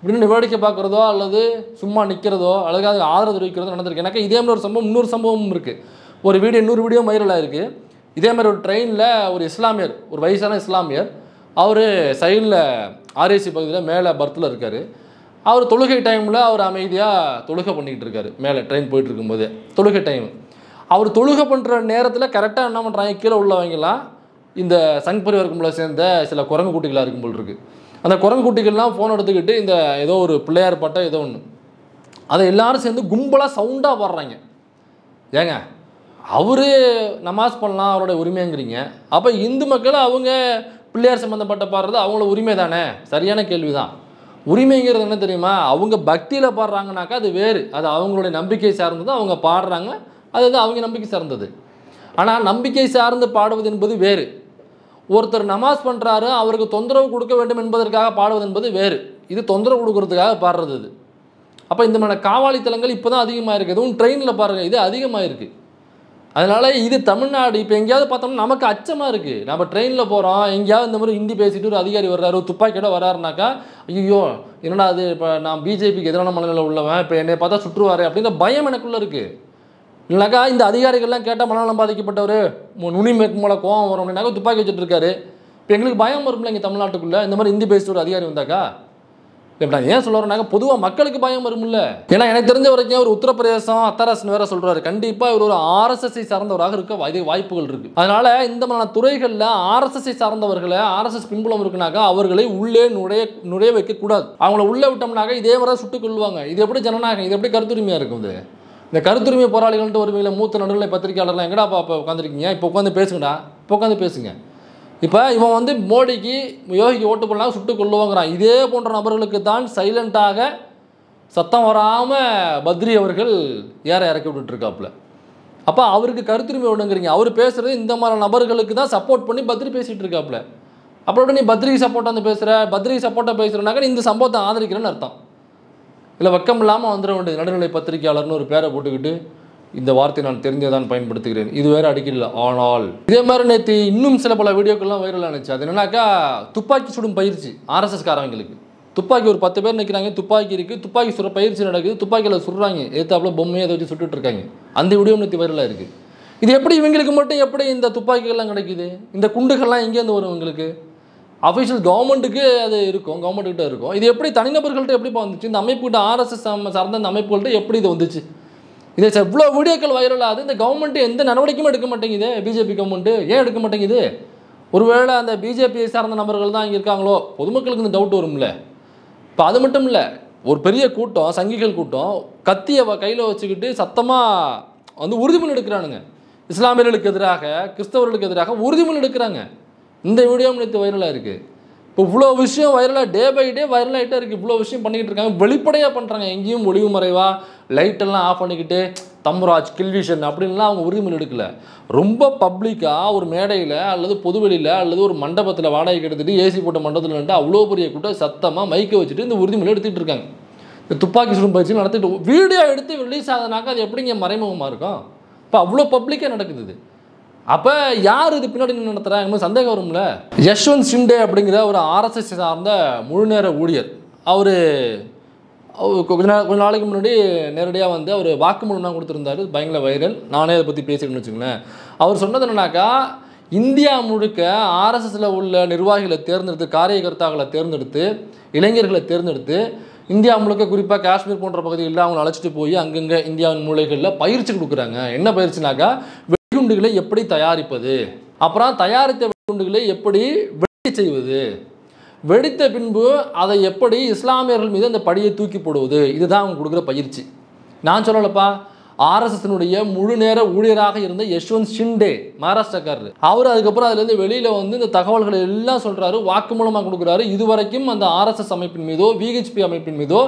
இப்படின்னு வேடிக்கை பார்க்குறதோ அல்லது சும்மா நிற்கிறதோ அல்லது அதுக்கு ஆதரவு தெரிவிக்கிறதோ நடந்திருக்கு எனக்கு இதே மாதிரி ஒரு சம்பவம் இன்னொரு சம்பவமும் இருக்குது ஒரு வீடியோ இன்னொரு வீடியோ வைரலாக இருக்குது இதே மாதிரி ஒரு ட்ரெயினில் ஒரு இஸ்லாமியர் ஒரு வயசான இஸ்லாமியர் அவர் சைடில் ஆர்ஏசி பகுதியில் மேலே பர்த்தில் இருக்கார் அவர் தொழுகை டைமில் அவர் அமைதியாக தொழுகை பண்ணிக்கிட்டு இருக்காரு மேலே ட்ரெயின் போயிட்டு இருக்கும்போது தொழுகை டைம் அவர் தொழுகை பண்ணுற நேரத்தில் கரெக்டாக என்ன பண்ணுறாங்க கீழே உள்ளவங்கலாம் இந்த சங் பரிவாரக்கும்பல சேர்ந்த சில குரங்கு குட்டிகளாக இருக்கும் போல் இருக்குது அந்த குரங்கு குட்டிகள்லாம் ஃபோன் எடுத்துக்கிட்டு இந்த ஏதோ ஒரு பிள்ளையார் பாட்டோ ஏதோ ஒன்று அதை எல்லாரும் சேர்ந்து கும்பலாக சவுண்டாக பாடுறாங்க ஏங்க அவர் நமாஸ் பண்ணலாம் அவருடைய உரிமைங்கிறீங்க அப்போ இந்து மக்கள் அவங்க பிள்ளையார் சம்மந்தப்பட்ட பாடுறது அவங்களோட உரிமை தானே சரியான கேள்வி தான் உரிமைங்கிறது என்ன தெரியுமா அவங்க பக்தியில் பாடுறாங்கனாக்கா அது வேறு அது அவங்களுடைய நம்பிக்கை சார்ந்தது அவங்க பாடுறாங்க அது வந்து அவங்க நம்பிக்கை சார்ந்தது ஆனால் நம்பிக்கை சார்ந்து பாடுவது என்பது வேறு ஒருத்தர் நமாஸ் பண்ணுறாரு அவருக்கு தொந்தரவு கொடுக்க வேண்டும் என்பதற்காக பாடுவது என்பது வேறு இது தொந்தரவு கொடுக்கறதுக்காக பாடுறது அப்போ இந்த மாதிரி காவாலித்தலங்கள் இப்போ தான் அதிகமாக இருக்குது இதுவும் ட்ரெயினில் பாருங்கள் இது அதிகமாக இருக்குது அதனால் இது தமிழ்நாடு இப்போ எங்கேயாவது பார்த்தோம்னா நமக்கு அச்சமாக இருக்குது நம்ம ட்ரெயினில் போகிறோம் எங்கேயாவது இந்த மாதிரி ஹிந்தி பேசிட்டு ஒரு அதிகாரி வர்றாரு துப்பாக்கியோட வராருனாக்கா ஐயோ என்னடா அது இப்போ நான் பிஜேபிக்கு எதிரான மனநிலை உள்ளவன் இப்போ என்னை பார்த்தா சுற்றுவார் அப்படின்ற பயம் எனக்குள்ளே இருக்குது இல்லைனாக்கா இந்த அதிகாரிகள்லாம் கேட்டால் மனநலம் பாதிக்கப்பட்டவர் நுனி மேற்கு மூலம் கோவம் வரும் அப்படின்னாக்கா துப்பாக்கி வச்சுட்டு இருக்காரு இப்போ எங்களுக்கு பயம் வரும்ல இங்கே தமிழ்நாட்டுக்குள்ளே இந்த மாதிரி ஹிந்தி பேசிட்டு ஒரு அதிகாரி வந்தாக்கா இப்போ நான் ஏன் சொல்கிறேன்னா பொதுவாக மக்களுக்கு பயம் வரும்ல ஏன்னா எனக்கு தெரிஞ்ச வரைக்கும் ஒரு உத்தரப்பிரதேசம் அத்தராசன் வேற சொல்கிறாரு கண்டிப்பாக இவர் ஒரு ஆர்எஸ்எஸ்ஐ சார்ந்தவராக இருக்க இது வாய்ப்புகள் இருக்குது அதனால் இந்த மாதிரியான துறைகளில் ஆர்எஸ்எஸ்ஐ சார்ந்தவர்களை ஆர்எஸ்எஸ் பின்புலம் இருக்குனாக்கா அவர்களை உள்ளே நுழைய நுழைய வைக்கக்கூடாது அவங்கள உள்ளே விட்டோம்னாக்கா இதே மாதிரி சுட்டுக் கொள்வாங்க இது எப்படி ஜனநாயகம் இது எப்படி கருத்துரிமையாக இருக்கும் இது இந்த கருத்துரிமை போராளிகள்ட்டு ஒரு மூத்த நடுநிலை பத்திரிகையாளர்லாம் எங்கடா இப்போ உட்காந்துருக்கீங்க இப்போ உட்காந்து பேசுங்கடா இப்போ உட்காந்து பேசுங்க இப்போ இவன் வந்து மோடிக்கு யோகிக்கு ஓட்டு போடலாம் சுட்டு கொள்ளுவோங்கிறான் இதே போன்ற நபர்களுக்கு தான் சைலண்ட்டாக சத்தம் வராமல் பத்ரி அவர்கள் ஏற இறக்கி விட்டுட்ருக்காப்புல அப்போ அவருக்கு கருத்துரிமை ஒன்றுங்கிறீங்க அவர் பேசுகிறது இந்த மாதிரி நபர்களுக்கு தான் சப்போர்ட் பண்ணி பத்ரி பேசிகிட்டு இருக்காப்புல அப்புறம் நீ பத்ரிக்கு சப்போர்ட்டாக வந்து பேசுகிற பத்ரிக்கு சப்போர்ட்டாக பேசுகிறனாக்கா நீ இந்த சம்பவத்தை ஆதரிக்கிறேன்னு அர்த்தம் இல்லை வெக்கம் இல்லாமல் வந்துட வேண்டியது நடுநிலை பத்திரிகையாளர்னு ஒரு பேரை போட்டுக்கிட்டு இந்த வார்த்தை நான் தெரிஞ்சே தான் பயன்படுத்துகிறேன் இது வேறு அடிக்கல ஆனால் இதே மாதிரி நேற்று இன்னும் சில பல வீடியோக்கள்லாம் வைரல் ஆனிச்சு அது என்னன்னாக்கா துப்பாக்கி சுடும் பயிற்சி ஆர்எஸ்எஸ்காரங்களுக்கு துப்பாக்கி ஒரு பத்து பேர் நிற்கிறாங்க துப்பாக்கி இருக்குது துப்பாக்கி சுடுற பயிற்சி நடக்குது துப்பாக்கியில் சுடுறாங்க ஏத்தாப்புல பொம்மையை அதை வச்சு சுட்டுட்டு இருக்காங்க அந்த வீடியோ நேற்று வைரலாக இருக்குது இது எப்படி இவங்களுக்கு மட்டும் எப்படி இந்த துப்பாக்கிகள்லாம் கிடைக்குது இந்த குண்டுகள்லாம் எங்கேருந்து வரும் இவங்களுக்கு அஃபிஷியல் கவர்மெண்ட்டுக்கு அது இருக்கும் கவர்மெண்ட்டுக்கிட்ட இருக்கும் இது எப்படி தனிநபர்கள்ட்ட எப்படி வந்துச்சு இந்த அமைப்புகிட்ட ஆர்எஸ்எஸ் சார்ந்த அந்த அமைப்புகள்கிட்ட எப்படி இது வந்துச்சு இது இவ்வளோ வீடியோக்கள் வைரல் ஆகுது இந்த கவர்மெண்ட் எந்த நடவடிக்கையும் எடுக்க மாட்டேங்குது பிஜேபி கவர்மெண்ட்டு ஏன் எடுக்க மாட்டேங்குது ஒருவேளை அந்த பிஜேபியை சார்ந்த நபர்கள் தான் இங்கே இருக்காங்களோ பொதுமக்களுக்கு இந்த டவுட் வரும்ல இப்போ அது மட்டும் இல்லை ஒரு பெரிய கூட்டம் சங்கிகள் கூட்டம் கத்தியை கையில் வச்சுக்கிட்டு சத்தமாக வந்து உறுதிமொழி எடுக்கிறானுங்க இஸ்லாமியர்களுக்கு எதிராக கிறிஸ்தவர்களுக்கு எதிராக உறுதிமொழி எடுக்கிறாங்க இந்த வீடியோவும் நேற்று வைரலாக இருக்குது இப்போ இவ்வளோ விஷயம் வைரலாக டே பை டே வைரலாகிட்டே இருக்குது இவ்வளோ விஷயம் பண்ணிக்கிட்டு இருக்காங்க வெளிப்படையாக பண்ணுறாங்க எங்கேயும் ஒளிவு மறைவாக லைட்டெல்லாம் ஆஃப் பண்ணிக்கிட்டு தம்ராஜ் கில்விஷன் அப்படின்லாம் அவங்க உரிமையில் எடுக்கலை ரொம்ப பப்ளிக்காக ஒரு மேடையில் அல்லது பொதுவெளியில் அல்லது ஒரு மண்டபத்தில் வாடகைக்கு எடுத்துகிட்டு ஏசி போட்ட மண்டபத்தில் நின்று அவ்வளோ பெரிய கூட்டம் சத்தமாக மைக்கை வச்சுட்டு இந்த உறுதிமொழி எடுத்துகிட்டு இருக்காங்க இந்த துப்பாக்கி சுடும் பயிற்சி நடத்திட்டு வீடியோ எடுத்து ரிலீஸ் ஆகுதுனாக்கா அது எப்படிங்க மறைமுகமாக இருக்கும் இப்போ அவ்வளோ பப்ளிக்காக நடக்குது இது அப்போ யார் இது பின்னாடி நடத்துகிறாங்க சந்தேகம் வரும்ல யஷ்வந்த் சிண்டே அப்படிங்கிற ஒரு ஆர்எஸ்எஸ் சார்ந்த முழுநேர ஊழியர் அவர் அவர் கொஞ்ச நாள் கொஞ்ச நாளைக்கு முன்னாடி நேரடியாக வந்து அவர் வாக்குமூலம்லாம் கொடுத்துருந்தார் கொடுத்துருந்தாரு பயங்கர வைரல் நானே அதை பற்றி பேசிட்டேன்னு வச்சுக்கோங்களேன் அவர் சொன்னது என்னன்னாக்கா இந்தியா முழுக்க ஆர்எஸ்எஸில் உள்ள நிர்வாகிகளை தேர்ந்தெடுத்து காரியகர்த்தாக்களை தேர்ந்தெடுத்து இளைஞர்களை தேர்ந்தெடுத்து இந்தியா முழுக்க குறிப்பாக காஷ்மீர் போன்ற பகுதிகளில் அவங்களை அழைச்சிட்டு போய் அங்கங்கே இந்தியாவின் மூலைகளில் பயிற்சி கொடுக்குறாங்க என்ன பயிற்சினாக்கா வெடிகுண்டுகளை எப்படி தயாரிப்பது அப்புறம் தயாரித்த வெடிகுண்டுகளை எப்படி வெடி செய்வது வெடித்த பின்பு அதை எப்படி இஸ்லாமியர்கள் மீது அந்த படியை தூக்கி போடுவது இதுதான் அவங்க கொடுக்குற பயிற்சி நான் சொல்லலப்பா ஆர்எஸ்எஸ்னுடைய முழு நேர ஊழியராக இருந்த யஷ்வந்த் ஷிண்டே மகாராஷ்டிரக்காரர் அவர் அதுக்கப்புறம் அதுலேருந்து வெளியில் வந்து இந்த தகவல்களை எல்லாம் சொல்கிறாரு வாக்குமூலமாக கொடுக்குறாரு இதுவரைக்கும் அந்த ஆர்எஸ்எஸ் அமைப்பின் மீதோ விஹெச்பி அமைப்பின் மீதோ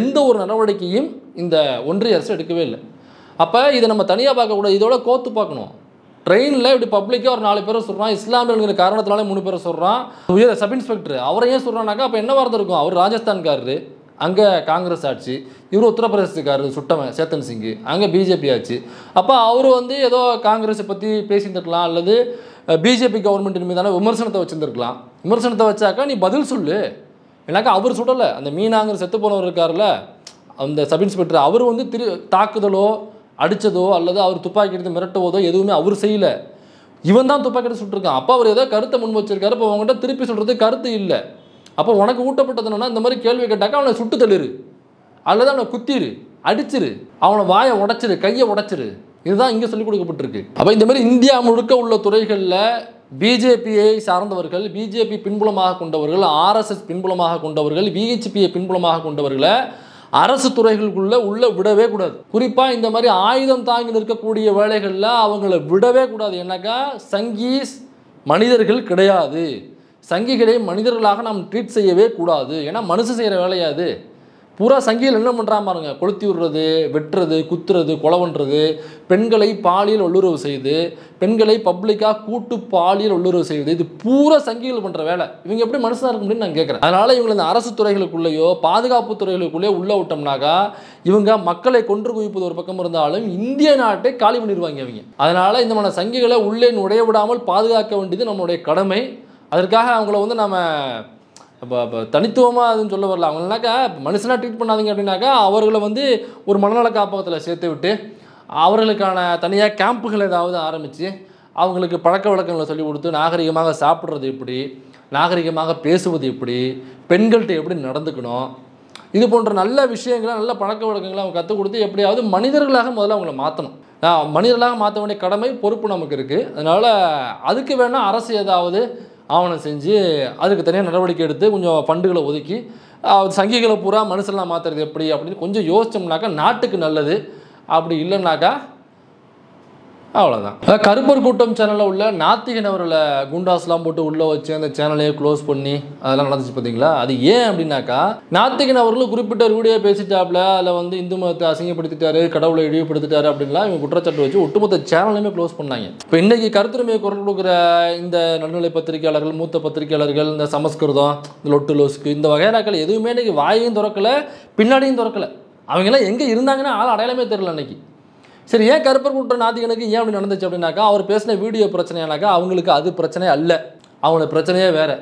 எந்த ஒரு நடவடிக்கையும் இந்த ஒன்றிய அரசு எடுக்கவே இல்லை அப்போ இதை நம்ம தனியாக பார்க்கக்கூடாது இதோட கோத்து பார்க்கணும் ட்ரெயினில் இப்படி பப்ளிக்காக ஒரு நாலு பேரை சொல்கிறான் இஸ்லாமியங்கிற காரணத்தினாலே மூணு பேரை சொல்கிறான் உயர் சப் இன்ஸ்பெக்டர் அவரையும் சொல்கிறான்னாக்கா அப்போ என்ன வார்த்தை இருக்கும் அவர் ராஜஸ்தான்காரரு அங்கே காங்கிரஸ் ஆட்சி இவர் உத்தரப்பிரதேசத்துக்காரர் சுட்டவன் சேத்தன் சிங்கு அங்கே பிஜேபி ஆச்சு அப்போ அவர் வந்து ஏதோ காங்கிரஸை பற்றி பேசியிருந்துருக்கலாம் அல்லது பிஜேபி கவர்மெண்ட்டின் மீதான விமர்சனத்தை வச்சுருந்துருக்கலாம் விமர்சனத்தை வச்சாக்கா நீ பதில் சொல்லு ஏன்னாக்கா அவர் சுடலை அந்த மீனாங்கிற செத்து போனவர் இருக்கார்ல அந்த சப் இன்ஸ்பெக்டர் அவர் வந்து திரு தாக்குதலோ அடித்ததோ அல்லது அவர் துப்பாக்கி எடுத்து மிரட்டுவதோ எதுவுமே அவர் செய்யலை இவன் தான் துப்பாக்கி எடுத்து சுட்டுருக்கான் அப்போ அவர் ஏதோ கருத்தை முன் வச்சிருக்காரு இப்போ அவங்ககிட்ட திருப்பி சொல்கிறது கருத்து இல்லை அப்போ உனக்கு ஊட்டப்பட்டது இந்த மாதிரி கேள்வி கேட்டாக்கா அவனை சுட்டு தள்ளிரு அல்லது அவனை குத்திரு அடிச்சிரு அவனை வாயை உடச்சிரு கையை உடச்சிரு இதுதான் இங்கே சொல்லிக் கொடுக்கப்பட்டிருக்கு அப்போ இந்த மாதிரி இந்தியா முழுக்க உள்ள துறைகளில் பிஜேபியை சார்ந்தவர்கள் பிஜேபி பின்புலமாக கொண்டவர்கள் ஆர்எஸ்எஸ் பின்புலமாக கொண்டவர்கள் விஹெச்பியை பின்புலமாக கொண்டவர்களை அரசு துறைகளுக்குள்ளே உள்ளே விடவே கூடாது குறிப்பாக இந்த மாதிரி ஆயுதம் தாங்கி நிற்கக்கூடிய வேலைகளில் அவங்கள விடவே கூடாது என்னக்கா சங்கீஸ் மனிதர்கள் கிடையாது சங்கிகளை மனிதர்களாக நாம் ட்ரீட் செய்யவே கூடாது ஏன்னா மனுஷன் செய்கிற வேலையாது பூரா சங்கியில் என்ன பண்ணுறா பாருங்க கொளுத்தி விடுறது வெட்டுறது குத்துறது கொலவன்றது பெண்களை பாலியல் உள்ளுறவு செய்து பெண்களை பப்ளிக்காக கூட்டு பாலியல் உள்ளுறவு செய்வது இது பூரா சங்கிகள் பண்ணுற வேலை இவங்க எப்படி மனசாக இருக்க முடியும்னு நான் கேட்குறேன் அதனால் இவங்களை இந்த அரசு துறைகளுக்குள்ளேயோ பாதுகாப்பு துறைகளுக்குள்ளேயோ உள்ளே விட்டோம்னாக்கா இவங்க மக்களை கொன்று குவிப்பது ஒரு பக்கம் இருந்தாலும் இந்திய நாட்டை காலி பண்ணிடுவாங்க இவங்க அதனால் இந்த மாதிரி சங்கிகளை உள்ளே நுழைய விடாமல் பாதுகாக்க வேண்டியது நம்மளுடைய கடமை அதற்காக அவங்கள வந்து நம்ம இப்போ இப்போ தனித்துவமாக அதுன்னு சொல்ல வரல அவங்களாக்கா மனுஷனாக ட்ரீட் பண்ணாதீங்க அப்படின்னாக்கா அவர்களை வந்து ஒரு மனநல காப்பகத்தில் சேர்த்து விட்டு அவர்களுக்கான தனியாக கேம்புகள் ஏதாவது ஆரம்பித்து அவங்களுக்கு பழக்க வழக்கங்களை சொல்லிக் கொடுத்து நாகரிகமாக சாப்பிட்றது எப்படி நாகரிகமாக பேசுவது எப்படி பெண்கள்கிட்ட எப்படி நடந்துக்கணும் இது போன்ற நல்ல விஷயங்களை நல்ல பழக்க வழக்கங்களை அவங்க கற்றுக் கொடுத்து எப்படியாவது மனிதர்களாக முதல்ல அவங்கள மாற்றணும் மனிதர்களாக மாற்ற வேண்டிய கடமை பொறுப்பு நமக்கு இருக்குது அதனால் அதுக்கு வேணால் அரசு ஏதாவது ஆவணம் செஞ்சு அதுக்கு தனியாக நடவடிக்கை எடுத்து கொஞ்சம் ஃபண்டுகளை ஒதுக்கி சங்கிகளை பூரா மனுஷெல்லாம் மாற்றுறது எப்படி அப்படின்னு கொஞ்சம் யோசித்தோம்னாக்கா நாட்டுக்கு நல்லது அப்படி இல்லைன்னாக்கா அவ்வளோதான் கருப்பர் கூட்டம் சேனலில் உள்ள நாத்திகன் குண்டாஸ்லாம் போட்டு உள்ளே வச்சு அந்த சேனலையே க்ளோஸ் பண்ணி அதெல்லாம் நடந்துச்சு பார்த்தீங்களா அது ஏன் அப்படின்னாக்கா நாத்திகன் அவர்கள் குறிப்பிட்ட வீடியோ பேசிட்டாப்ல அதில் வந்து இந்து மதத்தை அசிங்கப்படுத்திட்டாரு கடவுளை இழிவுபடுத்திட்டாரு அப்படின்லாம் இவங்க குற்றச்சாட்டு வச்சு ஒட்டுமொத்த சேனலையுமே க்ளோஸ் பண்ணாங்க இப்போ இன்றைக்கி கருத்துரிமையை குரல் கொடுக்குற இந்த நடுநிலை பத்திரிகையாளர்கள் மூத்த பத்திரிகையாளர்கள் இந்த சமஸ்கிருதம் இந்த லொட்டு லோஸ்க்கு இந்த வகையானாக்கள் எதுவுமே இன்றைக்கி வாயையும் திறக்கலை பின்னாடியும் திறக்கலை அவங்கெல்லாம் எங்கே இருந்தாங்கன்னா ஆள் அடையாளமே தெரில அன்னைக்கு சரி ஏன் கருப்பர் குற்ற நாதிகனுக்கு ஏன் அப்படி நடந்துச்சு அப்படின்னாக்கா அவர் பேசின வீடியோ பிரச்சனையானாக்கா அவங்களுக்கு அது பிரச்சனை அல்ல அவங்களோட பிரச்சனையே வேறு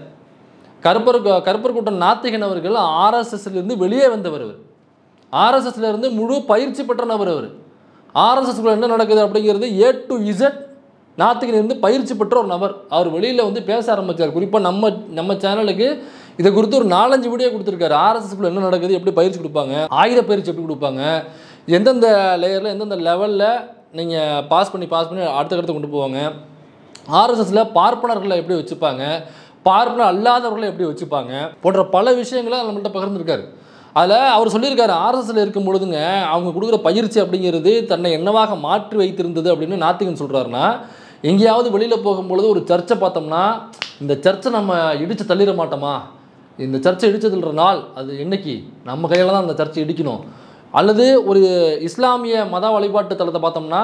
கருப்பர் கருப்பர் கூட்டம் நாத்திகன் அவர்கள் ஆர்எஸ்எஸ்லேருந்து வெளியே வந்தவர் அவர் ஆர்எஸ்எஸ்லேருந்து முழு பயிற்சி பெற்ற நபர் அவர் ஆர்எஸ்எஸ்குள்ள என்ன நடக்குது அப்படிங்கிறது ஏ டு இசட் இருந்து பயிற்சி பெற்ற ஒரு நபர் அவர் வெளியில் வந்து பேச ஆரம்பித்தார் குறிப்பாக நம்ம நம்ம சேனலுக்கு இதை குறித்து ஒரு நாலஞ்சு வீடியோ கொடுத்துருக்காரு ஆர்எஸ்எஸ்குள்ள என்ன நடக்குது எப்படி பயிற்சி கொடுப்பாங்க ஆயுத பயிற்சி எப்படி கொடுப்பாங்க எந்தெந்த லேயரில் எந்தெந்த லெவலில் நீங்கள் பாஸ் பண்ணி பாஸ் பண்ணி அடுத்த கொண்டு போவாங்க ஆர்எஸ்எஸில் பார்ப்பனர்களை எப்படி வச்சுப்பாங்க பார்ப்பனர் அல்லாதவர்களை எப்படி வச்சுப்பாங்க போன்ற பல விஷயங்களை நம்மள்கிட்ட பகிர்ந்துருக்காரு அதில் அவர் சொல்லியிருக்காரு ஆர்எஸ்எஸில் இருக்கும் பொழுதுங்க அவங்க கொடுக்குற பயிற்சி அப்படிங்கிறது தன்னை என்னவாக மாற்றி வைத்திருந்தது அப்படின்னு நாத்திகன் சொல்கிறாருன்னா எங்கேயாவது வெளியில் போகும்பொழுது ஒரு சர்ச்சை பார்த்தோம்னா இந்த சர்ச்சை நம்ம இடித்து தள்ளிட மாட்டோமா இந்த சர்ச்சை இடித்து தள்ளுற நாள் அது என்னைக்கு நம்ம கையில் தான் அந்த சர்ச்சை இடிக்கணும் அல்லது ஒரு இஸ்லாமிய மத வழிபாட்டு தலத்தை பார்த்தோம்னா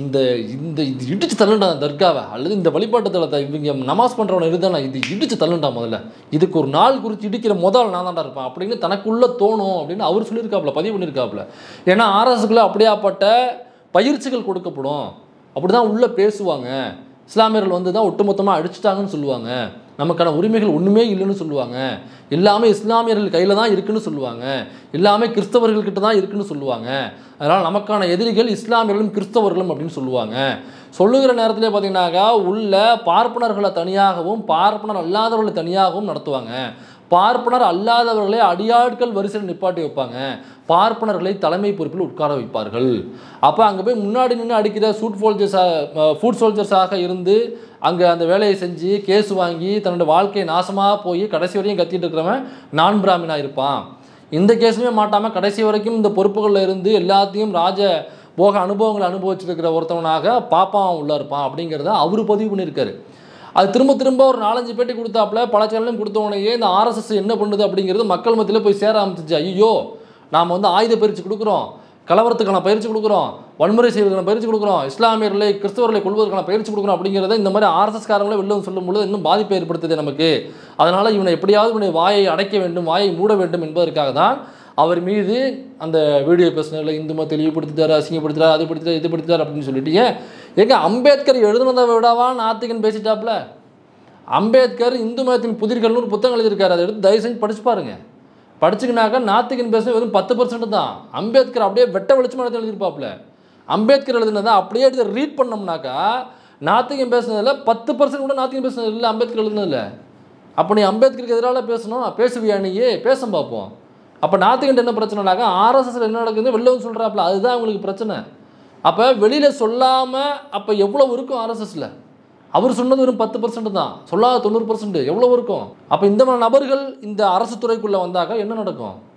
இந்த இந்த இது இடிச்சு தள்ளுண்டா தர்காவை அல்லது இந்த வழிபாட்டு தலத்தை இவங்க நமாஸ் பண்ணுறவன் இருந்தா இது இடிச்சு தள்ளுண்டா முதல்ல இதுக்கு ஒரு நாள் குறித்து இடிக்கிற முதல் நான் தான்டா இருப்பேன் அப்படின்னு தனக்குள்ளே தோணும் அப்படின்னு அவர் சொல்லியிருக்காப்புல பதிவு பண்ணியிருக்காப்புல ஏன்னா ஆர்எஸ்குள்ளே அப்படியாப்பட்ட பயிற்சிகள் கொடுக்கப்படும் அப்படி தான் உள்ளே பேசுவாங்க இஸ்லாமியர்கள் வந்து தான் ஒட்டுமொத்தமாக அடிச்சிட்டாங்கன்னு சொல்லுவாங்க நமக்கான உரிமைகள் ஒன்றுமே இல்லைன்னு சொல்லுவாங்க எல்லாமே இஸ்லாமியர்கள் கையில் தான் இருக்குன்னு சொல்லுவாங்க எல்லாமே கிறிஸ்தவர்கள்கிட்ட தான் இருக்குன்னு சொல்லுவாங்க அதனால் நமக்கான எதிரிகள் இஸ்லாமியர்களும் கிறிஸ்தவர்களும் அப்படின்னு சொல்லுவாங்க சொல்லுகிற நேரத்தில் பார்த்தீங்கன்னாக்கா உள்ள பார்ப்பனர்களை தனியாகவும் பார்ப்பனர் அல்லாதவர்களை தனியாகவும் நடத்துவாங்க பார்ப்பனர் அல்லாதவர்களை அடியாட்கள் வரிசையில் நிப்பாட்டி வைப்பாங்க பார்ப்பனர்களை தலைமை பொறுப்பில் உட்கார வைப்பார்கள் அப்போ அங்கே போய் முன்னாடி நின்று அடிக்கிற சூட் ஃபோல்ஜர்ஸாக ஃபுட் சோல்ஜர்ஸாக இருந்து அங்கே அந்த வேலையை செஞ்சு கேஸ் வாங்கி தன்னோட வாழ்க்கையை நாசமாக போய் கடைசி வரையும் கத்திட்டு இருக்கிறவன் நான் பிராமினாக இருப்பான் இந்த கேஸுமே மாட்டாமல் கடைசி வரைக்கும் இந்த பொறுப்புகளில் இருந்து எல்லாத்தையும் ராஜ போக அனுபவங்களை அனுபவிச்சிருக்கிற ஒருத்தவனாக பாப்பாவும் உள்ளே இருப்பான் அப்படிங்கிறத அவர் பதிவு பண்ணியிருக்காரு அது திரும்ப திரும்ப ஒரு நாலஞ்சு பேட்டி கொடுத்தாப்புல பல சேனலும் கொடுத்தவனையே இந்த ஆர்எஸ்எஸ் என்ன பண்ணுது அப்படிங்கிறது மக்கள் மத்தியில் போய் சேர ஆரம்பிச்சிச்சு ஐயோ நாம் வந்து ஆயுத பயிற்சி கொடுக்குறோம் கலவரத்துக்கான பயிற்சி கொடுக்குறோம் வன்முறை செய்வதற்கான பயிற்சி கொடுக்குறோம் இஸ்லாமியர்களை கிறிஸ்தவர்களை கொள்வதற்கான பயிற்சி கொடுக்குறோம் அப்படிங்கிறத இந்த மாதிரி ஆர்எஸ்எஸ்காரங்களே வெளில பொழுது இன்னும் பாதிப்பை ஏற்படுத்துது நமக்கு அதனால் இவனை எப்படியாவது இவனை வாயை அடைக்க வேண்டும் வாயை மூட வேண்டும் என்பதற்காக தான் அவர் மீது அந்த வீடியோ பேசினதில் இந்து மதத்தை தெளிவுபடுத்திட்டார் அசிங்கப்படுத்திட்டார் அது படுத்திட்டார் இது படுத்திட்டார் அப்படின்னு சொல்லிட்டு ஏன் ஏங்க அம்பேத்கர் எழுதுனதை விடவா நாத்திகன் பேசிட்டாப்ல அம்பேத்கர் இந்து மதத்தின் புதிர்கள்னு ஒரு புத்தகம் எழுதியிருக்காரு அதை எடுத்து தயவு செஞ்சு படிச்சு பாருங்கள் படிச்சுக்கினாக்க நாத்திகன் பேசுனது வெறும் பத்து பர்சன்ட் தான் அம்பேத்கர் அப்படியே வெட்ட வெளிச்சமாக எடுத்து எழுதியிருப்பாப்புல அம்பேத்கர் எழுதுனதான் அப்படியே எடுத்து ரீட் பண்ணோம்னாக்கா நாத்திகம் பேசுனதில் பத்து பர்சன்ட் கூட நாத்திகம் பேசுனது இல்லை அம்பேத்கர் எழுதுனதில்ல அப்போ நீ அம்பேத்கருக்கு எதிராக பேசணும் பேசுவியா நீயே பேச பார்ப்போம் அப்போ நாத்திகிட்ட என்ன பிரச்சனைனாக்கா ஆர்எஸ்எஸ்ல என்ன நடக்குதுன்னு வெளில வந்து சொல்கிறாப்புல அதுதான் அவங்களுக்கு பிரச்சனை அப்போ வெளியில் சொல்லாமல் அப்போ எவ்வளோ இருக்கும் ஆர்எஸ்எஸ்ல அவர் சொன்னது வெறும் பத்து பர்சன்ட் தான் சொல்லாத தொண்ணூறு பர்சன்ட் எவ்வளோ இருக்கும் அப்போ இந்த மாதிரி நபர்கள் இந்த அரசு துறைக்குள்ளே வந்தாக்க என்ன நடக்கும்